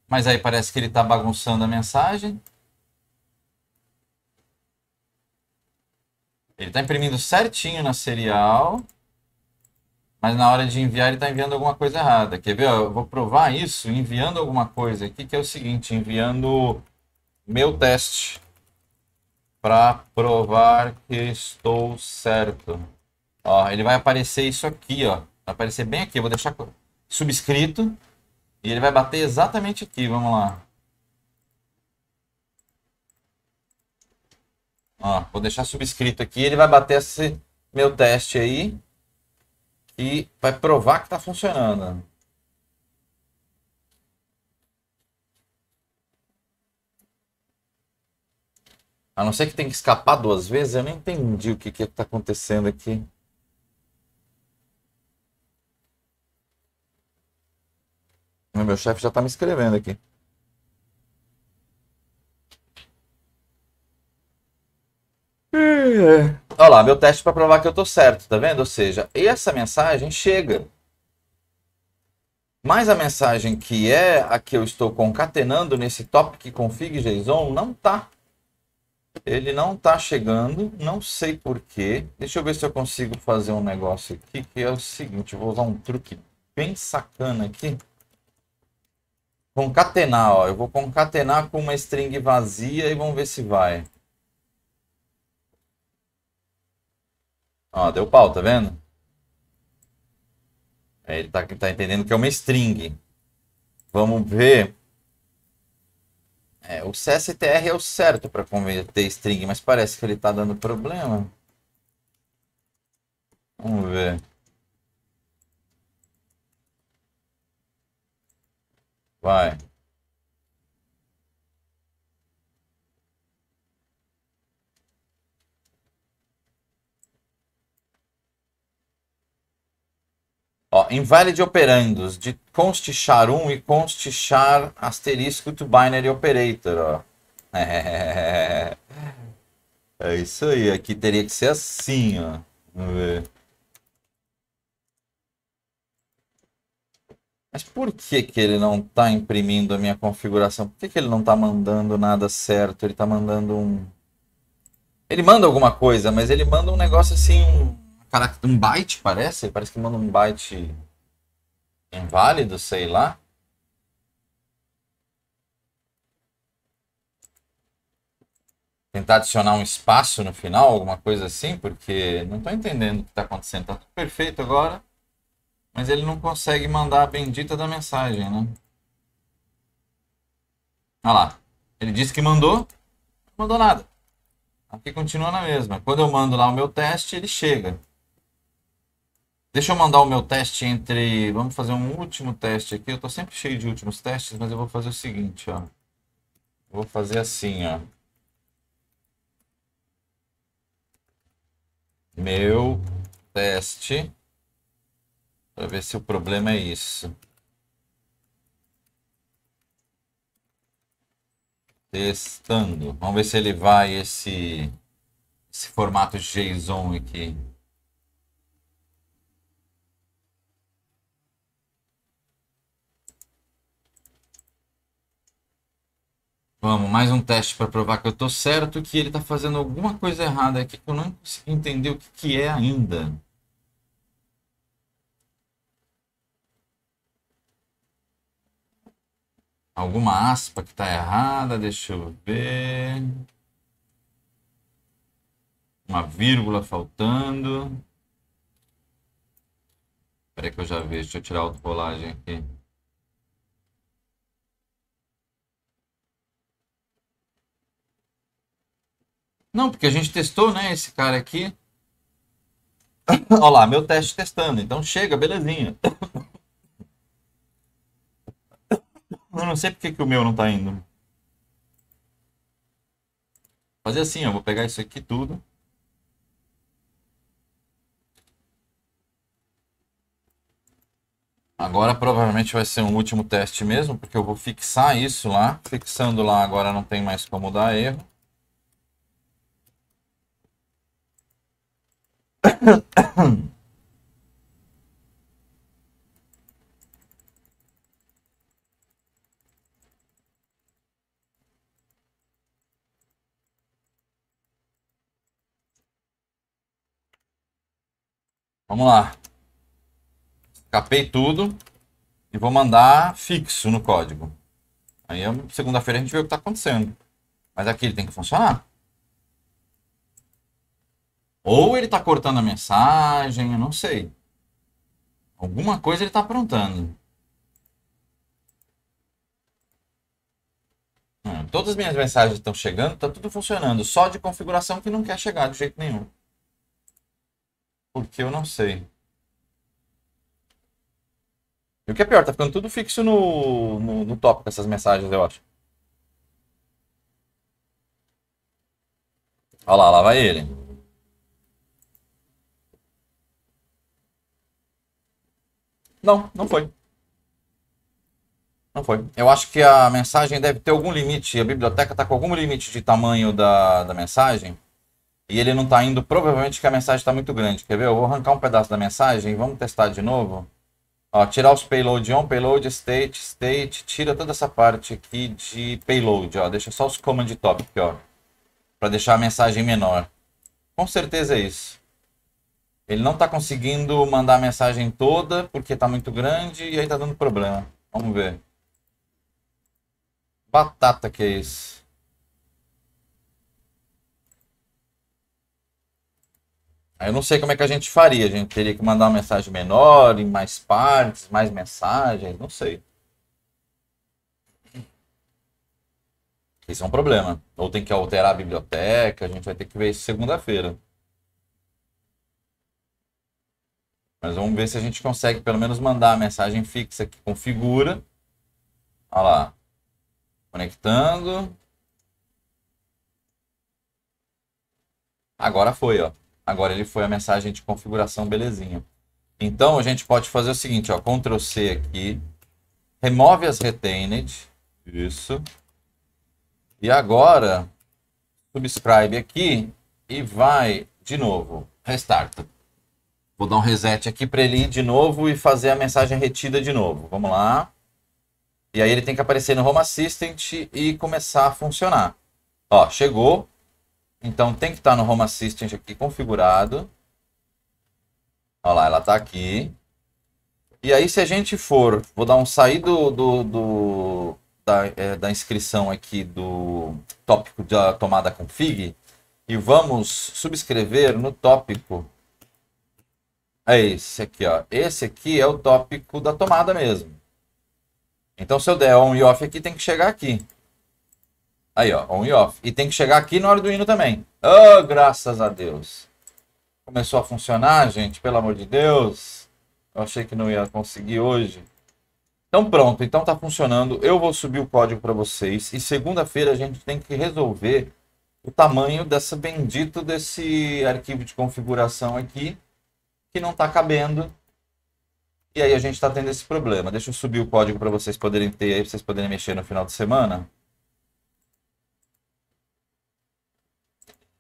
Mas aí parece que ele está bagunçando a mensagem. Ele está imprimindo certinho na serial, mas na hora de enviar ele está enviando alguma coisa errada. Quer ver? Eu vou provar isso enviando alguma coisa aqui, que é o seguinte, enviando meu teste para provar que estou certo. Ó, ele vai aparecer isso aqui, ó. Vai aparecer bem aqui. Eu vou deixar subscrito e ele vai bater exatamente aqui. Vamos lá. Ó, vou deixar subscrito aqui. Ele vai bater esse meu teste aí. E vai provar que está funcionando. A não ser que tem que escapar duas vezes, eu nem entendi o que que tá acontecendo aqui. Meu chefe já está me escrevendo aqui. Olha lá, meu teste para provar que eu tô certo, tá vendo? Ou seja, essa mensagem chega. Mas a mensagem que é a que eu estou concatenando nesse topic config JSON não tá. Ele não tá chegando, não sei porquê. Deixa eu ver se eu consigo fazer um negócio aqui, que é o seguinte, vou usar um truque bem sacana aqui. Concatenar, ó. Eu vou concatenar com uma string vazia e vamos ver se vai. Ó, deu pau, tá vendo? É, ele tá, tá entendendo que é uma string. Vamos ver. É, o CSTR é o certo para converter string, mas parece que ele tá dando problema. Vamos ver. Vai. Ó, invalid operandos, de const char1 e const char asterisco to binary operator, ó. É... é isso aí, aqui teria que ser assim, ó. Vamos ver. Mas por que que ele não está imprimindo a minha configuração? Por que que ele não está mandando nada certo? Ele está mandando um... Ele manda alguma coisa, mas ele manda um negócio assim... Um um byte, parece. Parece que manda um byte inválido, sei lá. Tentar adicionar um espaço no final, alguma coisa assim, porque não estou entendendo o que está acontecendo. Tá tudo perfeito agora, mas ele não consegue mandar a bendita da mensagem, né? Olha lá. Ele disse que mandou, não mandou nada. Aqui continua na mesma. Quando eu mando lá o meu teste, ele chega. Deixa eu mandar o meu teste entre. Vamos fazer um último teste aqui. Eu tô sempre cheio de últimos testes, mas eu vou fazer o seguinte, ó. Vou fazer assim, ó. Meu teste. Para ver se o problema é isso. Testando. Vamos ver se ele vai esse, esse formato JSON aqui. Vamos, mais um teste para provar que eu estou certo, que ele está fazendo alguma coisa errada aqui que eu não consigo entender o que, que é ainda. Alguma aspa que está errada, deixa eu ver. Uma vírgula faltando. Espera que eu já vejo, deixa eu tirar a autocolagem aqui. Não, porque a gente testou, né, esse cara aqui. Olha lá, meu teste testando. Então chega, belezinha. Eu não sei porque que o meu não tá indo. Fazer assim, ó. Vou pegar isso aqui tudo. Agora provavelmente vai ser um último teste mesmo, porque eu vou fixar isso lá. Fixando lá agora não tem mais como dar erro. Vamos lá. Capei tudo e vou mandar fixo no código. Aí segunda-feira a gente vê o que está acontecendo. Mas aqui ele tem que funcionar. Ou ele está cortando a mensagem, eu não sei. Alguma coisa ele está aprontando. Ah, todas as minhas mensagens estão chegando, está tudo funcionando. Só de configuração que não quer chegar de jeito nenhum. Porque eu não sei. E o que é pior, tá ficando tudo fixo no, no, no tópico essas mensagens, eu acho. Olha lá, lá vai ele. Não, não foi. Não foi. Eu acho que a mensagem deve ter algum limite. A biblioteca está com algum limite de tamanho da, da mensagem. E ele não está indo, provavelmente que a mensagem está muito grande. Quer ver? Eu vou arrancar um pedaço da mensagem. Vamos testar de novo. Ó, tirar os payload on, payload state, state. Tira toda essa parte aqui de payload. Ó. Deixa só os command top aqui, Para deixar a mensagem menor. Com certeza é isso. Ele não está conseguindo mandar a mensagem toda porque está muito grande e aí está dando problema. Vamos ver. Batata que é isso. Eu não sei como é que a gente faria. A gente teria que mandar uma mensagem menor, em mais partes, mais mensagens, não sei. Isso é um problema. Ou tem que alterar a biblioteca, a gente vai ter que ver isso segunda-feira. Mas vamos ver se a gente consegue pelo menos mandar a mensagem fixa que configura. Olha lá. Conectando. Agora foi, ó. Agora ele foi a mensagem de configuração, belezinha. Então a gente pode fazer o seguinte, ó. Ctrl C aqui. Remove as retained. Isso. E agora, subscribe aqui e vai de novo. restart Vou dar um reset aqui para ele ir de novo e fazer a mensagem retida de novo. Vamos lá. E aí ele tem que aparecer no Home Assistant e começar a funcionar. Ó, chegou. Então tem que estar tá no Home Assistant aqui configurado. Ó lá, ela está aqui. E aí se a gente for, vou dar um sair do, do, do da, é, da, inscrição aqui do tópico da tomada config e vamos subscrever no tópico é esse aqui, ó. Esse aqui é o tópico da tomada mesmo. Então, se eu der on e off aqui, tem que chegar aqui. Aí, ó, on e off. E tem que chegar aqui no Arduino também. Oh, graças a Deus. Começou a funcionar, gente, pelo amor de Deus. Eu achei que não ia conseguir hoje. Então pronto, então tá funcionando. Eu vou subir o código para vocês e segunda-feira a gente tem que resolver o tamanho dessa bendito desse arquivo de configuração aqui que não está cabendo. E aí a gente está tendo esse problema. Deixa eu subir o código para vocês poderem ter aí, para vocês poderem mexer no final de semana.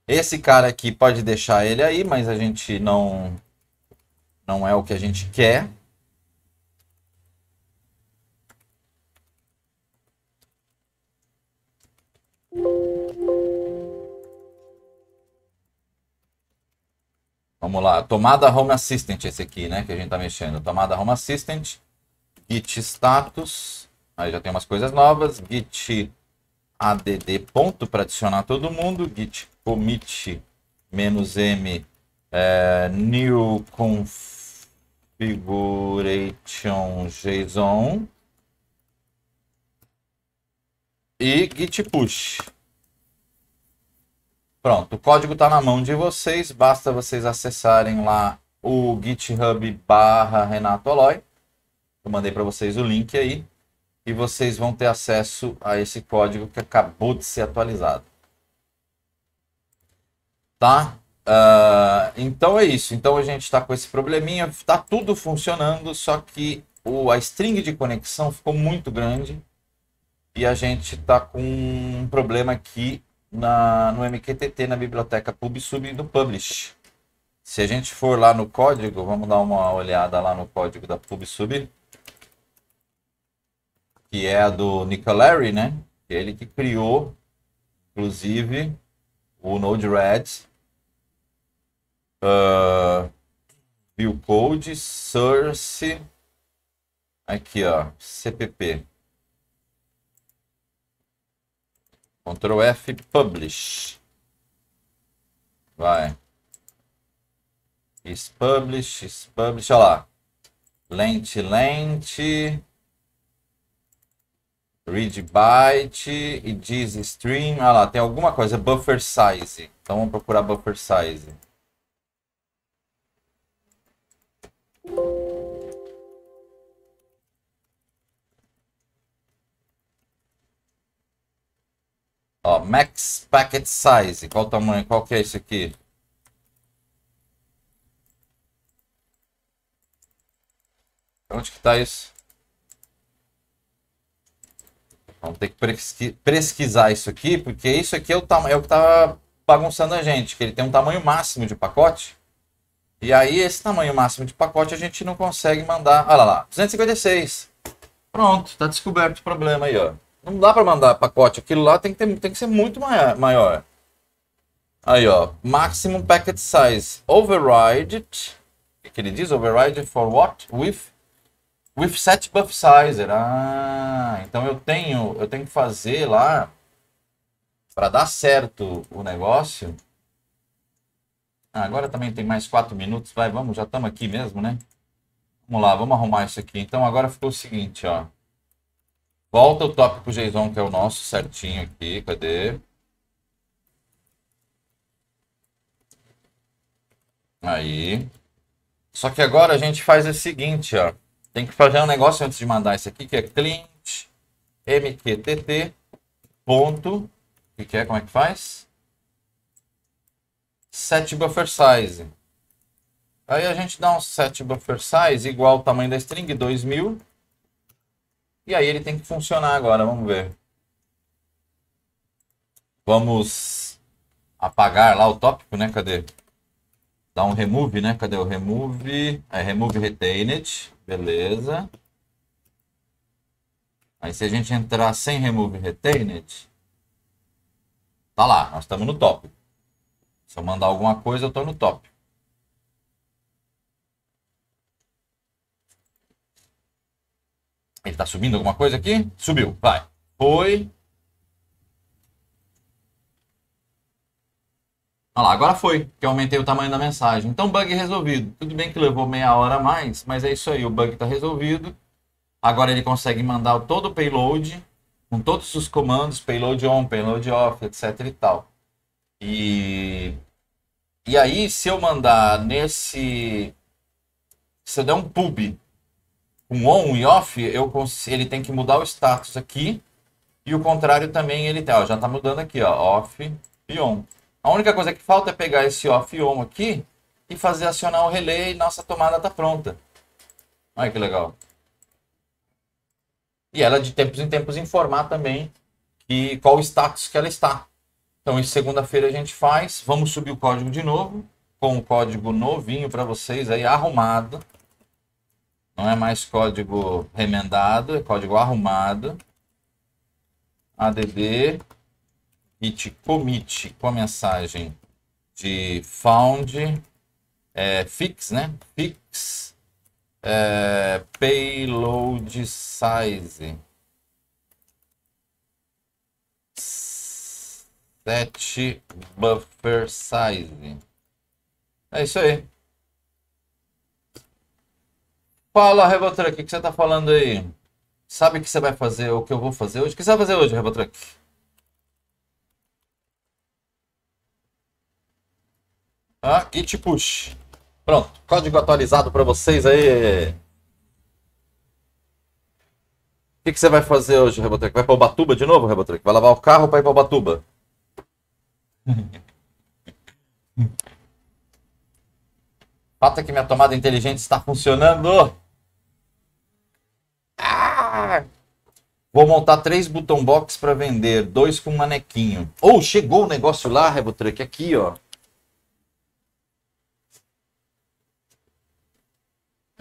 Esse cara aqui pode deixar ele aí, mas a gente não não é o que a gente quer. Vamos lá, tomada Home Assistant esse aqui, né, que a gente está mexendo. Tomada Home Assistant, git status, aí já tem umas coisas novas, git add ponto para adicionar todo mundo, git commit m é, new configuration json e git push. Pronto, o código está na mão de vocês, basta vocês acessarem lá o GitHub barra Renato Aloy. Eu mandei para vocês o link aí e vocês vão ter acesso a esse código que acabou de ser atualizado. Tá? Uh, então é isso. Então a gente está com esse probleminha, está tudo funcionando, só que o, a string de conexão ficou muito grande e a gente está com um problema aqui na, no MQTT, na biblioteca PubSub do Publish. Se a gente for lá no código, vamos dar uma olhada lá no código da PubSub, que é a do Nicolari, né? Ele que criou, inclusive, o Node-RED, uh, ah, View Code, Source, aqui ó, CPP. Ctrl F, publish. Vai. Is publish, is publish, olha lá. Lente, lente. Read byte e diz stream. Olha lá, tem alguma coisa. Buffer size. Então vamos procurar buffer size. Max Packet Size. Qual o tamanho? Qual que é esse aqui? Onde que tá isso? Vamos ter que pesquisar isso aqui, porque isso aqui é o, é o que tá bagunçando a gente, que ele tem um tamanho máximo de pacote. E aí, esse tamanho máximo de pacote a gente não consegue mandar. Olha lá, 256. Pronto, tá descoberto o problema aí, ó. Não dá para mandar pacote. Aquilo lá tem que, ter, tem que ser muito maior. Aí, ó. Maximum packet size. Override O que ele diz? Override for what? With? With set buff sizer. Ah, então eu tenho, eu tenho que fazer lá para dar certo o negócio. Ah, agora também tem mais quatro minutos. Vai, vamos, já estamos aqui mesmo, né? Vamos lá, vamos arrumar isso aqui. Então agora ficou o seguinte, ó. Volta o tópico JSON, que é o nosso certinho aqui. Cadê? Aí. Só que agora a gente faz o seguinte, ó. Tem que fazer um negócio antes de mandar isso aqui, que é client.mqtt. mqtt que, que é, como é que faz? Set buffer size. Aí a gente dá um set buffer size igual ao tamanho da string, 2000. E aí ele tem que funcionar agora, vamos ver. Vamos apagar lá o tópico, né? Cadê? Dá um remove, né? Cadê o remove? É, remove retained, beleza. Aí se a gente entrar sem remove retained, tá lá, nós estamos no tópico. Se eu mandar alguma coisa, eu estou no tópico. Ele está subindo alguma coisa aqui? Subiu, vai. Foi. Olha lá, agora foi, que eu aumentei o tamanho da mensagem. Então, bug resolvido. Tudo bem que levou meia hora a mais, mas é isso aí, o bug está resolvido. Agora ele consegue mandar todo o payload, com todos os comandos, payload on, payload off, etc e tal. E, e aí, se eu mandar nesse... Se eu der um pub com on e off, eu ele tem que mudar o status aqui. E o contrário também ele tem. Tá, ó, já está mudando aqui, ó, off e on. A única coisa que falta é pegar esse off e on aqui e fazer acionar o relay e nossa tomada está pronta. Olha que legal. E ela de tempos em tempos informar também que, qual o status que ela está. Então, em segunda-feira a gente faz. Vamos subir o código de novo, com o código novinho para vocês aí, arrumado. Não é mais código remendado, é código arrumado. ADD git commit com a mensagem de found é, fix, né? Fix é, payload size 7 buffer size. É isso aí. Fala, Rebotruck, o que você tá falando aí? Sabe o que você vai fazer, o que eu vou fazer hoje? O que você vai fazer hoje, Rebotruck? Ah, e push. Pronto, código atualizado para vocês aí. O que, você vai fazer hoje, Rebotruck? Vai pra Batuba de novo, Rebotruck? Vai lavar o carro para ir pra Batuba? Fato é que minha tomada inteligente está funcionando. Ah! Vou montar três button box para vender, dois com manequinho. Ou oh, chegou o um negócio lá, Rebotruck, aqui, ó.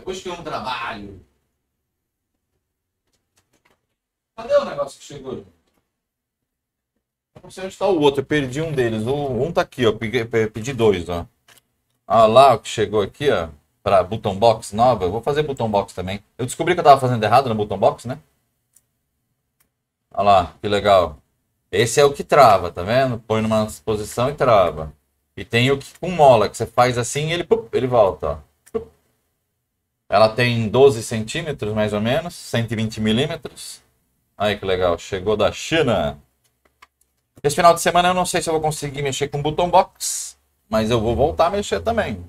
Hoje tem um trabalho. Cadê o negócio que chegou? Não sei onde está o outro, eu perdi um deles. Um, um tá aqui, ó. Pedi dois, ó. Ah lá, o que chegou aqui, ó para button box nova. Eu vou fazer button box também. Eu descobri que eu estava fazendo errado no button box, né? Olha lá, que legal. Esse é o que trava, tá vendo? Põe numa posição e trava. E tem o que com mola, que você faz assim e ele, pup, ele volta, ó. Ela tem 12 centímetros, mais ou menos, 120 milímetros. Aí que legal, chegou da China. Esse final de semana eu não sei se eu vou conseguir mexer com button box, mas eu vou voltar a mexer também.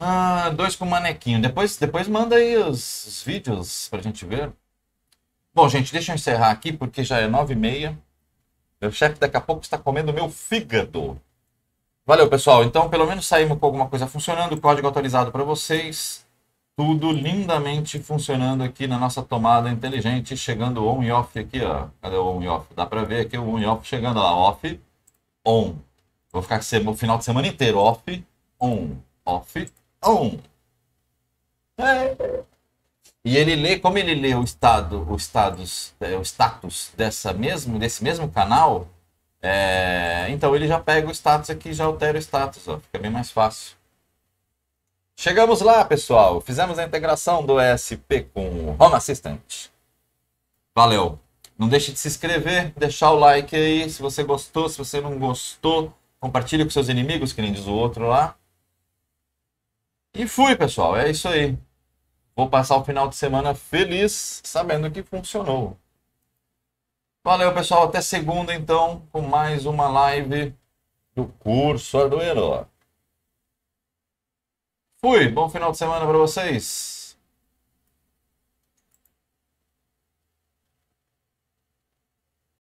Ah, dois com manequinho. Depois, depois manda aí os, os vídeos pra gente ver. Bom, gente, deixa eu encerrar aqui porque já é nove e meia. Meu chefe daqui a pouco está comendo meu fígado. Valeu, pessoal. Então, pelo menos saímos com alguma coisa funcionando, código atualizado para vocês. Tudo lindamente funcionando aqui na nossa tomada inteligente, chegando on e off aqui, ó. Cadê o on e off? Dá para ver aqui o on e off chegando lá, off, on. Vou ficar o final de semana inteiro off, on, off, um. É. E ele lê, como ele lê o estado, o status, é, o status dessa mesmo, desse mesmo canal, é, então ele já pega o status aqui, já altera o status, ó, fica bem mais fácil. Chegamos lá, pessoal. Fizemos a integração do ESP com o Home Assistant. Valeu. Não deixe de se inscrever, deixar o like aí se você gostou, se você não gostou, compartilhe com seus inimigos, que nem diz o outro lá. E fui, pessoal. É isso aí. Vou passar o final de semana feliz, sabendo que funcionou. Valeu, pessoal. Até segunda, então, com mais uma live do curso Arduino. Fui. Bom final de semana para vocês.